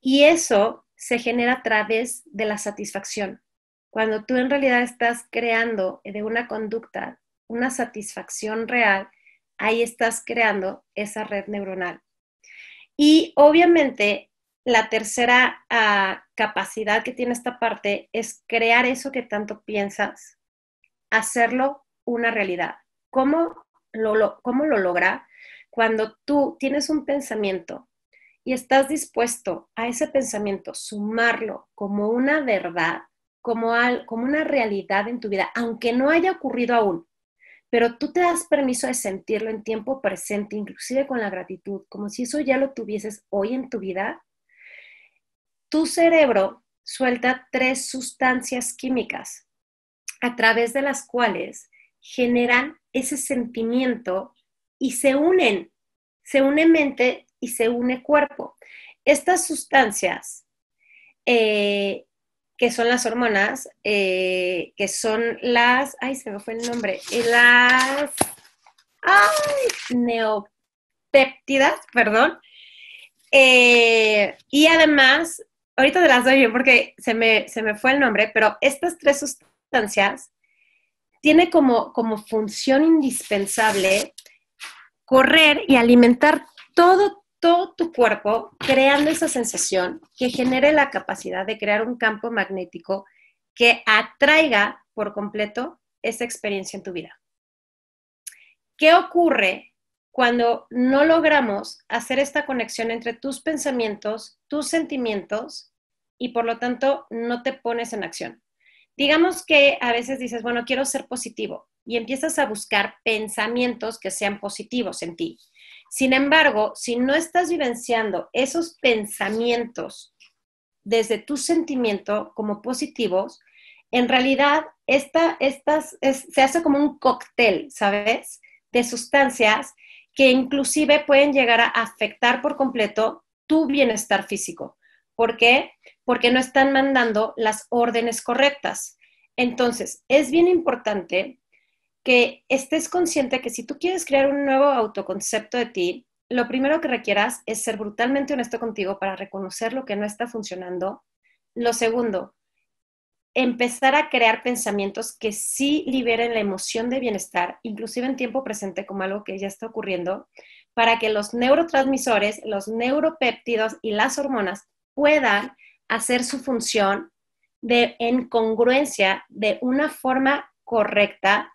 B: y eso se genera a través de la satisfacción. Cuando tú en realidad estás creando de una conducta una satisfacción real, ahí estás creando esa red neuronal. Y obviamente la tercera ah, capacidad que tiene esta parte es crear eso que tanto piensas, hacerlo una realidad. ¿Cómo cómo lo logra? Cuando tú tienes un pensamiento y estás dispuesto a ese pensamiento, sumarlo como una verdad, como, como una realidad en tu vida, aunque no haya ocurrido aún, pero tú te das permiso de sentirlo en tiempo presente, inclusive con la gratitud, como si eso ya lo tuvieses hoy en tu vida, tu cerebro suelta tres sustancias químicas a través de las cuales generan ese sentimiento y se unen, se unen mente y se une cuerpo. Estas sustancias, eh, que son las hormonas, eh, que son las, ay, se me fue el nombre, eh, las, ay, neopéptidas, perdón. y además, ahorita te las doy bien porque se me, se me fue el nombre, pero estas tres sustancias tiene como, como función indispensable correr y alimentar todo todo tu cuerpo creando esa sensación que genere la capacidad de crear un campo magnético que atraiga por completo esa experiencia en tu vida. ¿Qué ocurre cuando no logramos hacer esta conexión entre tus pensamientos, tus sentimientos y por lo tanto no te pones en acción? Digamos que a veces dices, bueno, quiero ser positivo y empiezas a buscar pensamientos que sean positivos en ti sin embargo, si no estás vivenciando esos pensamientos desde tu sentimiento como positivos, en realidad esta, se hace como un cóctel, ¿sabes? De sustancias que inclusive pueden llegar a afectar por completo tu bienestar físico. ¿Por qué? Porque no están mandando las órdenes correctas. Entonces, es bien importante que estés consciente que si tú quieres crear un nuevo autoconcepto de ti, lo primero que requieras es ser brutalmente honesto contigo para reconocer lo que no está funcionando. Lo segundo, empezar a crear pensamientos que sí liberen la emoción de bienestar, inclusive en tiempo presente como algo que ya está ocurriendo, para que los neurotransmisores, los neuropéptidos y las hormonas puedan hacer su función de en congruencia de una forma correcta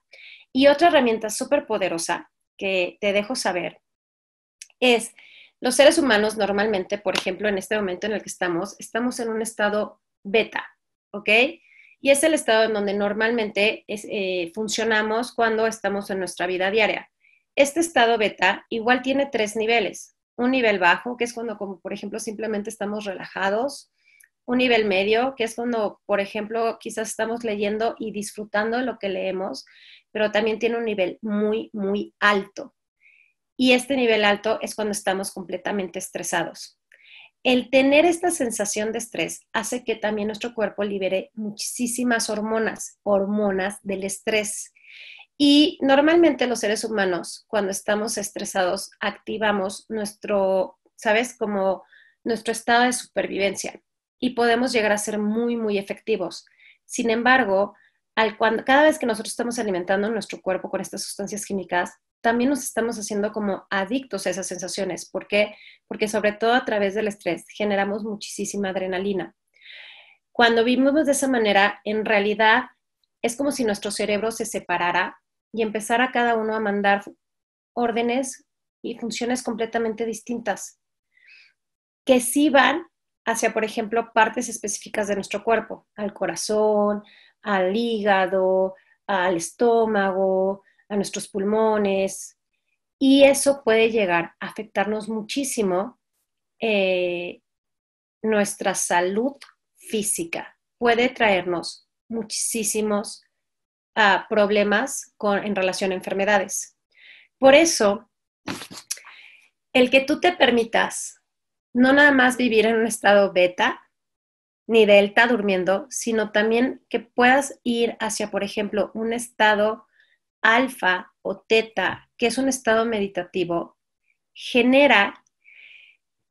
B: y otra herramienta súper poderosa que te dejo saber es, los seres humanos normalmente, por ejemplo, en este momento en el que estamos, estamos en un estado beta, ¿ok? Y es el estado en donde normalmente eh, funcionamos cuando estamos en nuestra vida diaria. Este estado beta igual tiene tres niveles. Un nivel bajo, que es cuando, como por ejemplo, simplemente estamos relajados, un nivel medio, que es cuando, por ejemplo, quizás estamos leyendo y disfrutando de lo que leemos, pero también tiene un nivel muy, muy alto. Y este nivel alto es cuando estamos completamente estresados. El tener esta sensación de estrés hace que también nuestro cuerpo libere muchísimas hormonas, hormonas del estrés. Y normalmente los seres humanos, cuando estamos estresados, activamos nuestro, ¿sabes? Como nuestro estado de supervivencia y podemos llegar a ser muy, muy efectivos. Sin embargo, cada vez que nosotros estamos alimentando nuestro cuerpo con estas sustancias químicas, también nos estamos haciendo como adictos a esas sensaciones. ¿Por qué? Porque sobre todo a través del estrés generamos muchísima adrenalina. Cuando vivimos de esa manera, en realidad es como si nuestro cerebro se separara y empezara cada uno a mandar órdenes y funciones completamente distintas, que sí van hacia, por ejemplo, partes específicas de nuestro cuerpo, al corazón, al hígado, al estómago, a nuestros pulmones. Y eso puede llegar a afectarnos muchísimo eh, nuestra salud física. Puede traernos muchísimos ah, problemas en relación a enfermedades. Por eso, el que tú te permitas no nada más vivir en un estado beta ni delta durmiendo, sino también que puedas ir hacia, por ejemplo, un estado alfa o teta, que es un estado meditativo, genera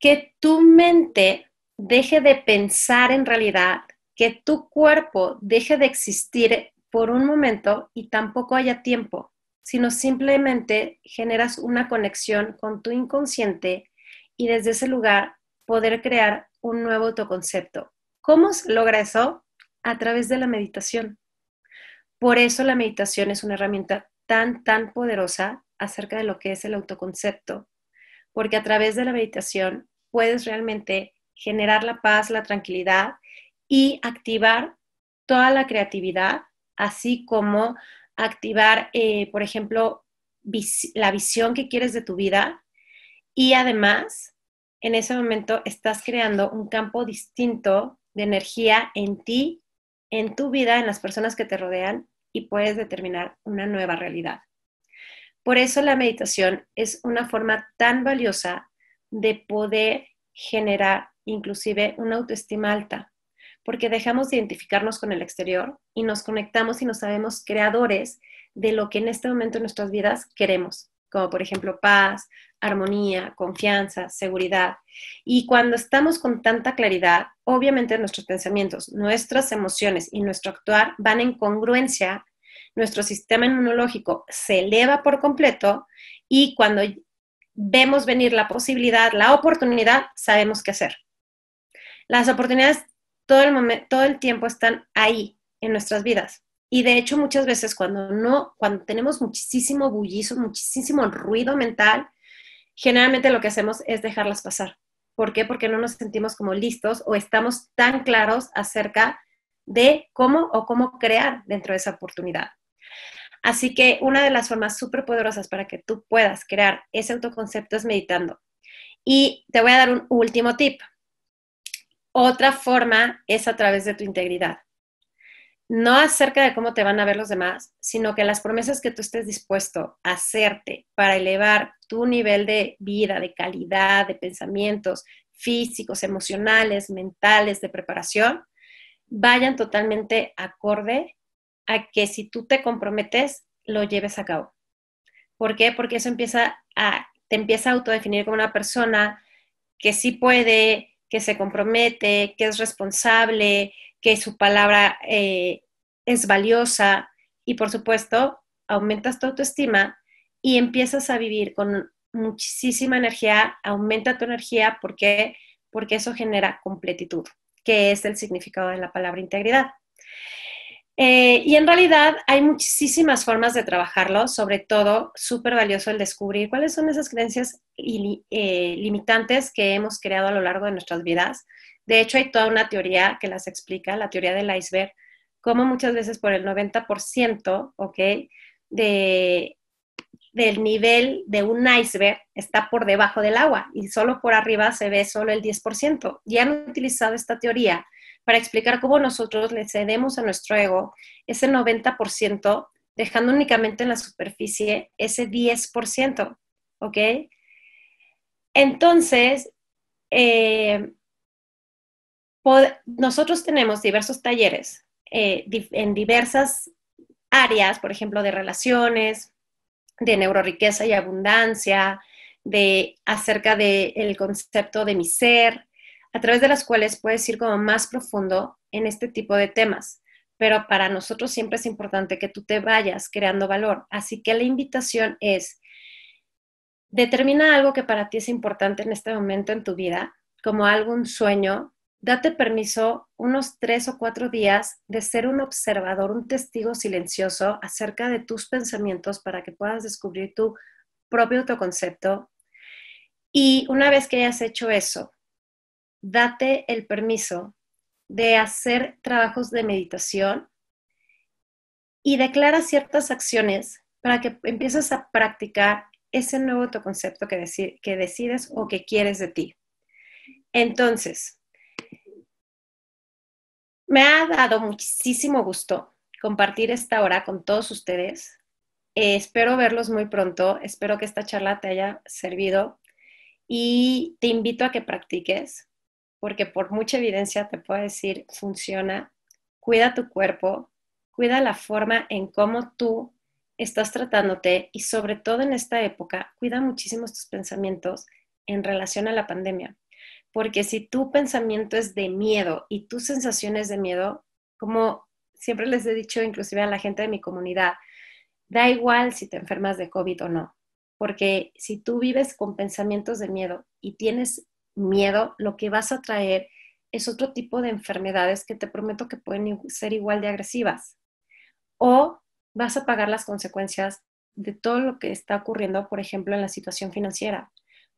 B: que tu mente deje de pensar en realidad, que tu cuerpo deje de existir por un momento y tampoco haya tiempo, sino simplemente generas una conexión con tu inconsciente y desde ese lugar poder crear un nuevo autoconcepto. ¿Cómo se logra eso? A través de la meditación. Por eso la meditación es una herramienta tan, tan poderosa acerca de lo que es el autoconcepto, porque a través de la meditación puedes realmente generar la paz, la tranquilidad y activar toda la creatividad, así como activar, eh, por ejemplo, la visión que quieres de tu vida y además, en ese momento estás creando un campo distinto de energía en ti, en tu vida, en las personas que te rodean y puedes determinar una nueva realidad. Por eso la meditación es una forma tan valiosa de poder generar inclusive una autoestima alta, porque dejamos de identificarnos con el exterior y nos conectamos y nos sabemos creadores de lo que en este momento en nuestras vidas queremos, como por ejemplo paz, armonía, confianza, seguridad. Y cuando estamos con tanta claridad, obviamente nuestros pensamientos, nuestras emociones y nuestro actuar van en congruencia, nuestro sistema inmunológico se eleva por completo y cuando vemos venir la posibilidad, la oportunidad, sabemos qué hacer. Las oportunidades todo el, todo el tiempo están ahí en nuestras vidas. Y de hecho muchas veces cuando no, cuando tenemos muchísimo bullizo, muchísimo ruido mental, generalmente lo que hacemos es dejarlas pasar. ¿Por qué? Porque no nos sentimos como listos o estamos tan claros acerca de cómo o cómo crear dentro de esa oportunidad. Así que una de las formas súper poderosas para que tú puedas crear ese autoconcepto es meditando. Y te voy a dar un último tip. Otra forma es a través de tu integridad no acerca de cómo te van a ver los demás, sino que las promesas que tú estés dispuesto a hacerte para elevar tu nivel de vida, de calidad, de pensamientos físicos, emocionales, mentales, de preparación, vayan totalmente acorde a que si tú te comprometes, lo lleves a cabo. ¿Por qué? Porque eso empieza a, te empieza a autodefinir como una persona que sí puede, que se compromete, que es responsable, que su palabra eh, es valiosa y por supuesto aumentas tu autoestima y empiezas a vivir con muchísima energía, aumenta tu energía porque porque eso genera completitud, que es el significado de la palabra integridad. Eh, y en realidad hay muchísimas formas de trabajarlo, sobre todo súper valioso el descubrir cuáles son esas creencias eh, limitantes que hemos creado a lo largo de nuestras vidas de hecho, hay toda una teoría que las explica, la teoría del iceberg, como muchas veces por el 90%, ¿ok? De, del nivel de un iceberg está por debajo del agua y solo por arriba se ve solo el 10%. Ya han utilizado esta teoría para explicar cómo nosotros le cedemos a nuestro ego ese 90%, dejando únicamente en la superficie ese 10%, ¿ok? Entonces, eh, nosotros tenemos diversos talleres eh, en diversas áreas, por ejemplo, de relaciones, de neuroriqueza y abundancia, de acerca del el concepto de mi ser, a través de las cuales puedes ir como más profundo en este tipo de temas. Pero para nosotros siempre es importante que tú te vayas creando valor. Así que la invitación es, determina algo que para ti es importante en este momento en tu vida, como algún sueño, date permiso unos tres o cuatro días de ser un observador, un testigo silencioso acerca de tus pensamientos para que puedas descubrir tu propio autoconcepto. Y una vez que hayas hecho eso, date el permiso de hacer trabajos de meditación y declara ciertas acciones para que empieces a practicar ese nuevo autoconcepto que, que decides o que quieres de ti. Entonces, me ha dado muchísimo gusto compartir esta hora con todos ustedes. Eh, espero verlos muy pronto. Espero que esta charla te haya servido y te invito a que practiques, porque por mucha evidencia te puedo decir, funciona. Cuida tu cuerpo, cuida la forma en cómo tú estás tratándote y sobre todo en esta época, cuida muchísimo tus pensamientos en relación a la pandemia. Porque si tu pensamiento es de miedo y tus sensaciones de miedo, como siempre les he dicho inclusive a la gente de mi comunidad, da igual si te enfermas de COVID o no, porque si tú vives con pensamientos de miedo y tienes miedo, lo que vas a traer es otro tipo de enfermedades que te prometo que pueden ser igual de agresivas. O vas a pagar las consecuencias de todo lo que está ocurriendo, por ejemplo, en la situación financiera.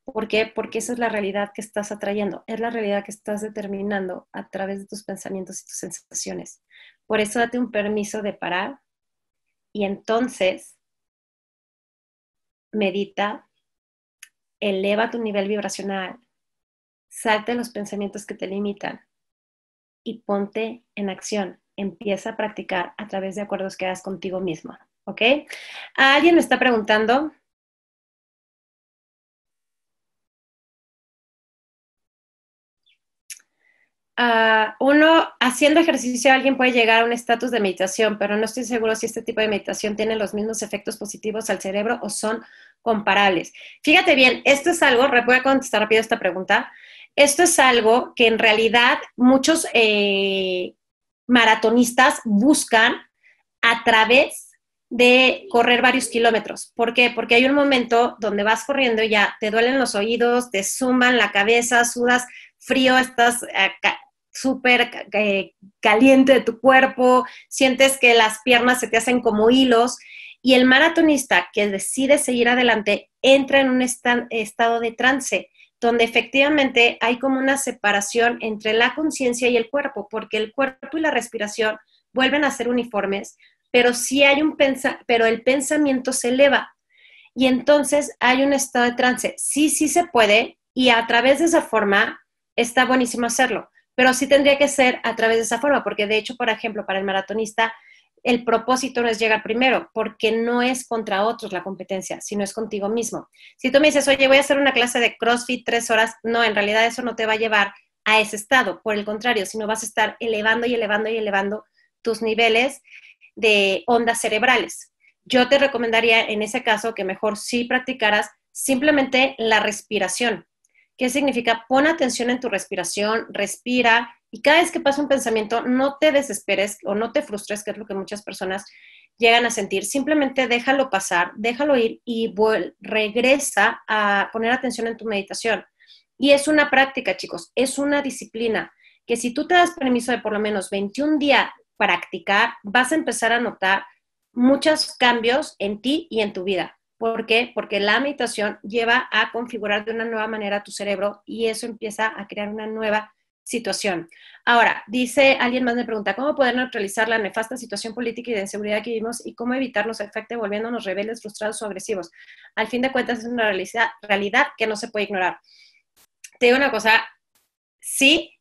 B: ¿Por qué? Porque esa es la realidad que estás atrayendo, es la realidad que estás determinando a través de tus pensamientos y tus sensaciones. Por eso date un permiso de parar y entonces medita, eleva tu nivel vibracional, salte los pensamientos que te limitan y ponte en acción. Empieza a practicar a través de acuerdos que hagas contigo misma. ¿Ok? ¿Alguien me está preguntando? Ah, uno, haciendo ejercicio alguien puede llegar a un estatus de meditación, pero no estoy seguro si este tipo de meditación tiene los mismos efectos positivos al cerebro o son comparables. Fíjate bien, esto es algo, voy contestar rápido esta pregunta, esto es algo que en realidad muchos eh, maratonistas buscan a través de correr varios kilómetros. ¿Por qué? Porque hay un momento donde vas corriendo y ya te duelen los oídos, te suman la cabeza, sudas frío, estás súper caliente de tu cuerpo, sientes que las piernas se te hacen como hilos y el maratonista que decide seguir adelante entra en un estado de trance donde efectivamente hay como una separación entre la conciencia y el cuerpo, porque el cuerpo y la respiración vuelven a ser uniformes, pero si hay un pensa pero el pensamiento se eleva y entonces hay un estado de trance. Sí, sí se puede y a través de esa forma está buenísimo hacerlo pero sí tendría que ser a través de esa forma, porque de hecho, por ejemplo, para el maratonista, el propósito no es llegar primero, porque no es contra otros la competencia, sino es contigo mismo. Si tú me dices, oye, voy a hacer una clase de CrossFit tres horas, no, en realidad eso no te va a llevar a ese estado, por el contrario, sino vas a estar elevando y elevando y elevando tus niveles de ondas cerebrales. Yo te recomendaría en ese caso que mejor sí practicaras simplemente la respiración, ¿Qué significa? Pon atención en tu respiración, respira y cada vez que pasa un pensamiento, no te desesperes o no te frustres, que es lo que muchas personas llegan a sentir. Simplemente déjalo pasar, déjalo ir y regresa a poner atención en tu meditación. Y es una práctica, chicos, es una disciplina que si tú te das permiso de por lo menos 21 días practicar, vas a empezar a notar muchos cambios en ti y en tu vida. ¿Por qué? Porque la meditación lleva a configurar de una nueva manera tu cerebro y eso empieza a crear una nueva situación. Ahora, dice alguien más me pregunta, ¿cómo poder neutralizar la nefasta situación política y de inseguridad que vivimos y cómo evitar los efectos volviéndonos rebeldes, frustrados o agresivos? Al fin de cuentas es una realidad, que no se puede ignorar. Te digo una cosa, sí,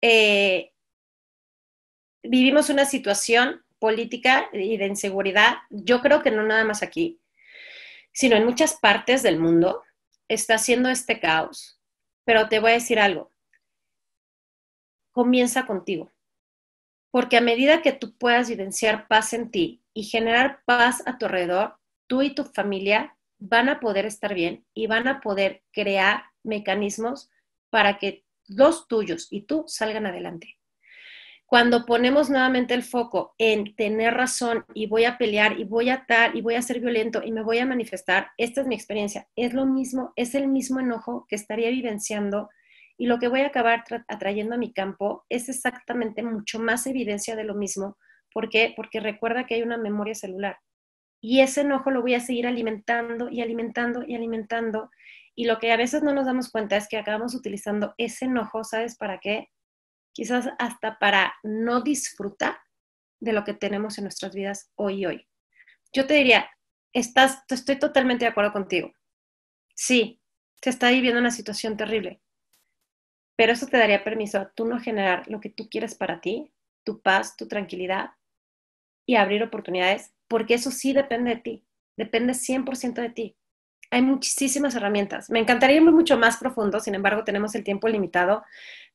B: eh, vivimos una situación política y de inseguridad, yo creo que no nada más aquí, sino en muchas partes del mundo, está haciendo este caos. Pero te voy a decir algo, comienza contigo, porque a medida que tú puedas evidenciar paz en ti y generar paz a tu alrededor, tú y tu familia van a poder estar bien y van a poder crear mecanismos para que los tuyos y tú salgan adelante. Cuando ponemos nuevamente el foco en tener razón y voy a pelear y voy a atar y voy a ser violento y me voy a manifestar, esta es mi experiencia, es lo mismo, es el mismo enojo que estaría vivenciando y lo que voy a acabar atrayendo a mi campo es exactamente mucho más evidencia de lo mismo. ¿Por Porque recuerda que hay una memoria celular y ese enojo lo voy a seguir alimentando y alimentando y alimentando. Y lo que a veces no nos damos cuenta es que acabamos utilizando ese enojo, ¿sabes para qué? quizás hasta para no disfrutar de lo que tenemos en nuestras vidas hoy hoy. Yo te diría, estás, estoy totalmente de acuerdo contigo. Sí, se está viviendo una situación terrible, pero eso te daría permiso a tú no generar lo que tú quieres para ti, tu paz, tu tranquilidad y abrir oportunidades, porque eso sí depende de ti, depende 100% de ti. Hay muchísimas herramientas. Me encantaría ir mucho más profundo, sin embargo, tenemos el tiempo limitado.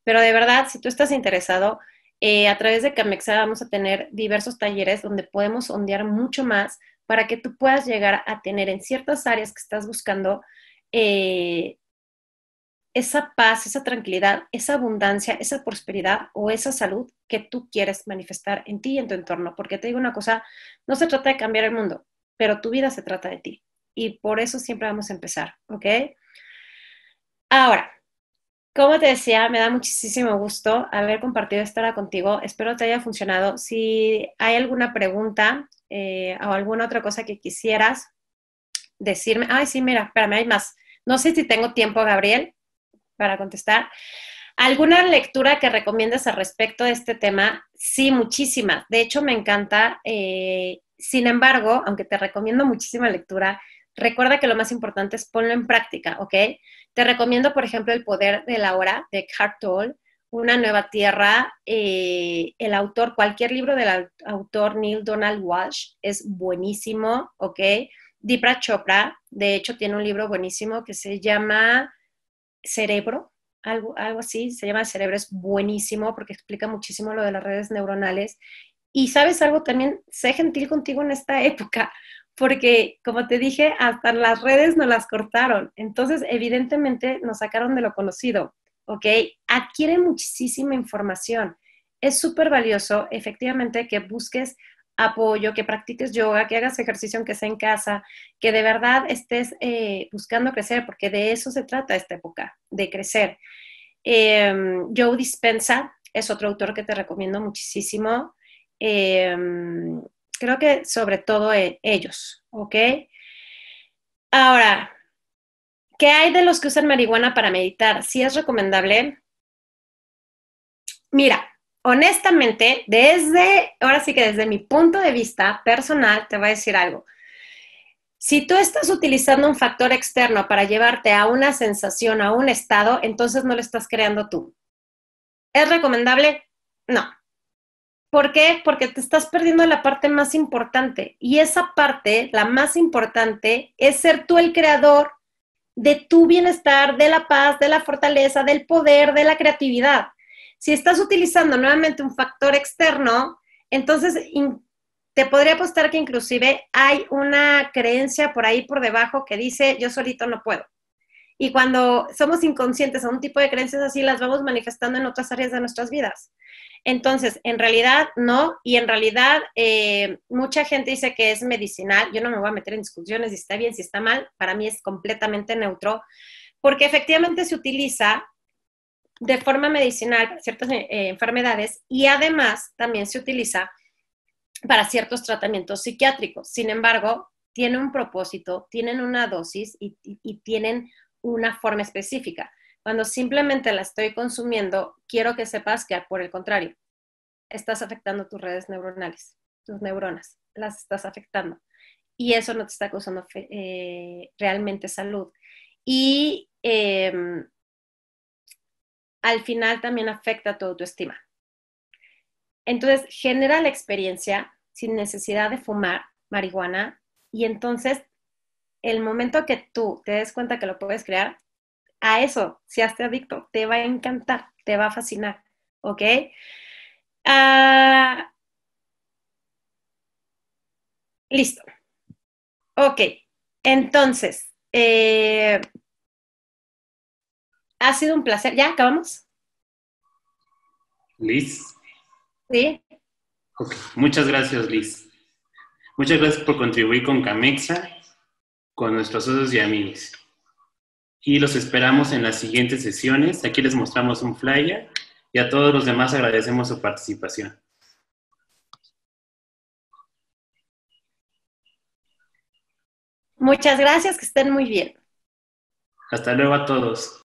B: Pero de verdad, si tú estás interesado, eh, a través de Camexa vamos a tener diversos talleres donde podemos ondear mucho más para que tú puedas llegar a tener en ciertas áreas que estás buscando eh, esa paz, esa tranquilidad, esa abundancia, esa prosperidad o esa salud que tú quieres manifestar en ti y en tu entorno. Porque te digo una cosa, no se trata de cambiar el mundo, pero tu vida se trata de ti. Y por eso siempre vamos a empezar, ¿ok? Ahora, como te decía, me da muchísimo gusto haber compartido esta hora contigo. Espero te haya funcionado. Si hay alguna pregunta eh, o alguna otra cosa que quisieras decirme, ay, sí, mira, espérame, hay más. No sé si tengo tiempo, Gabriel, para contestar. ¿Alguna lectura que recomiendas al respecto de este tema? Sí, muchísima. De hecho, me encanta. Eh, sin embargo, aunque te recomiendo muchísima lectura, recuerda que lo más importante es ponlo en práctica, ¿ok? Te recomiendo, por ejemplo, El Poder de la Hora de Cartol, Una Nueva Tierra, eh, el autor, cualquier libro del autor Neil Donald Walsh es buenísimo, ¿ok? Dipra Chopra, de hecho, tiene un libro buenísimo que se llama Cerebro, algo, algo así, se llama Cerebro, es buenísimo porque explica muchísimo lo de las redes neuronales. Y sabes algo también, sé gentil contigo en esta época, porque, como te dije, hasta las redes nos las cortaron. Entonces, evidentemente, nos sacaron de lo conocido, ¿ok? Adquiere muchísima información. Es súper valioso, efectivamente, que busques apoyo, que practiques yoga, que hagas ejercicio aunque sea en casa, que de verdad estés eh, buscando crecer, porque de eso se trata esta época, de crecer. Em, Joe Dispensa es otro autor que te recomiendo muchísimo. Em, Creo que sobre todo ellos, ¿ok? Ahora, ¿qué hay de los que usan marihuana para meditar? ¿Sí es recomendable? Mira, honestamente, desde, ahora sí que desde mi punto de vista personal, te voy a decir algo. Si tú estás utilizando un factor externo para llevarte a una sensación, a un estado, entonces no lo estás creando tú. ¿Es recomendable? No. ¿Por qué? Porque te estás perdiendo la parte más importante. Y esa parte, la más importante, es ser tú el creador de tu bienestar, de la paz, de la fortaleza, del poder, de la creatividad. Si estás utilizando nuevamente un factor externo, entonces te podría apostar que inclusive hay una creencia por ahí por debajo que dice yo solito no puedo. Y cuando somos inconscientes a un tipo de creencias así, las vamos manifestando en otras áreas de nuestras vidas. Entonces, en realidad no, y en realidad eh, mucha gente dice que es medicinal, yo no me voy a meter en discusiones si está bien, si está mal, para mí es completamente neutro, porque efectivamente se utiliza de forma medicinal para ciertas eh, eh, enfermedades y además también se utiliza para ciertos tratamientos psiquiátricos. Sin embargo, tiene un propósito, tienen una dosis y tienen una forma específica. Cuando simplemente la estoy consumiendo, quiero que sepas que por el contrario, estás afectando tus redes neuronales, tus neuronas, las estás afectando. Y eso no te está causando eh, realmente salud. Y em, al final también afecta toda tu estima. Entonces, genera la experiencia sin necesidad de fumar marihuana y entonces el momento que tú te des cuenta que lo puedes crear, a eso, si haces adicto, te va a encantar, te va a fascinar, ¿ok? Ah, listo. Ok, entonces, eh, ha sido un placer. ¿Ya acabamos? Liz. Sí.
A: Muchas gracias, Liz. Muchas gracias por contribuir con Camexa, con nuestros socios y amigos y los esperamos en las siguientes sesiones. Aquí les mostramos un flyer y a todos los demás agradecemos su participación. Muchas gracias, que estén muy bien. Hasta luego a todos.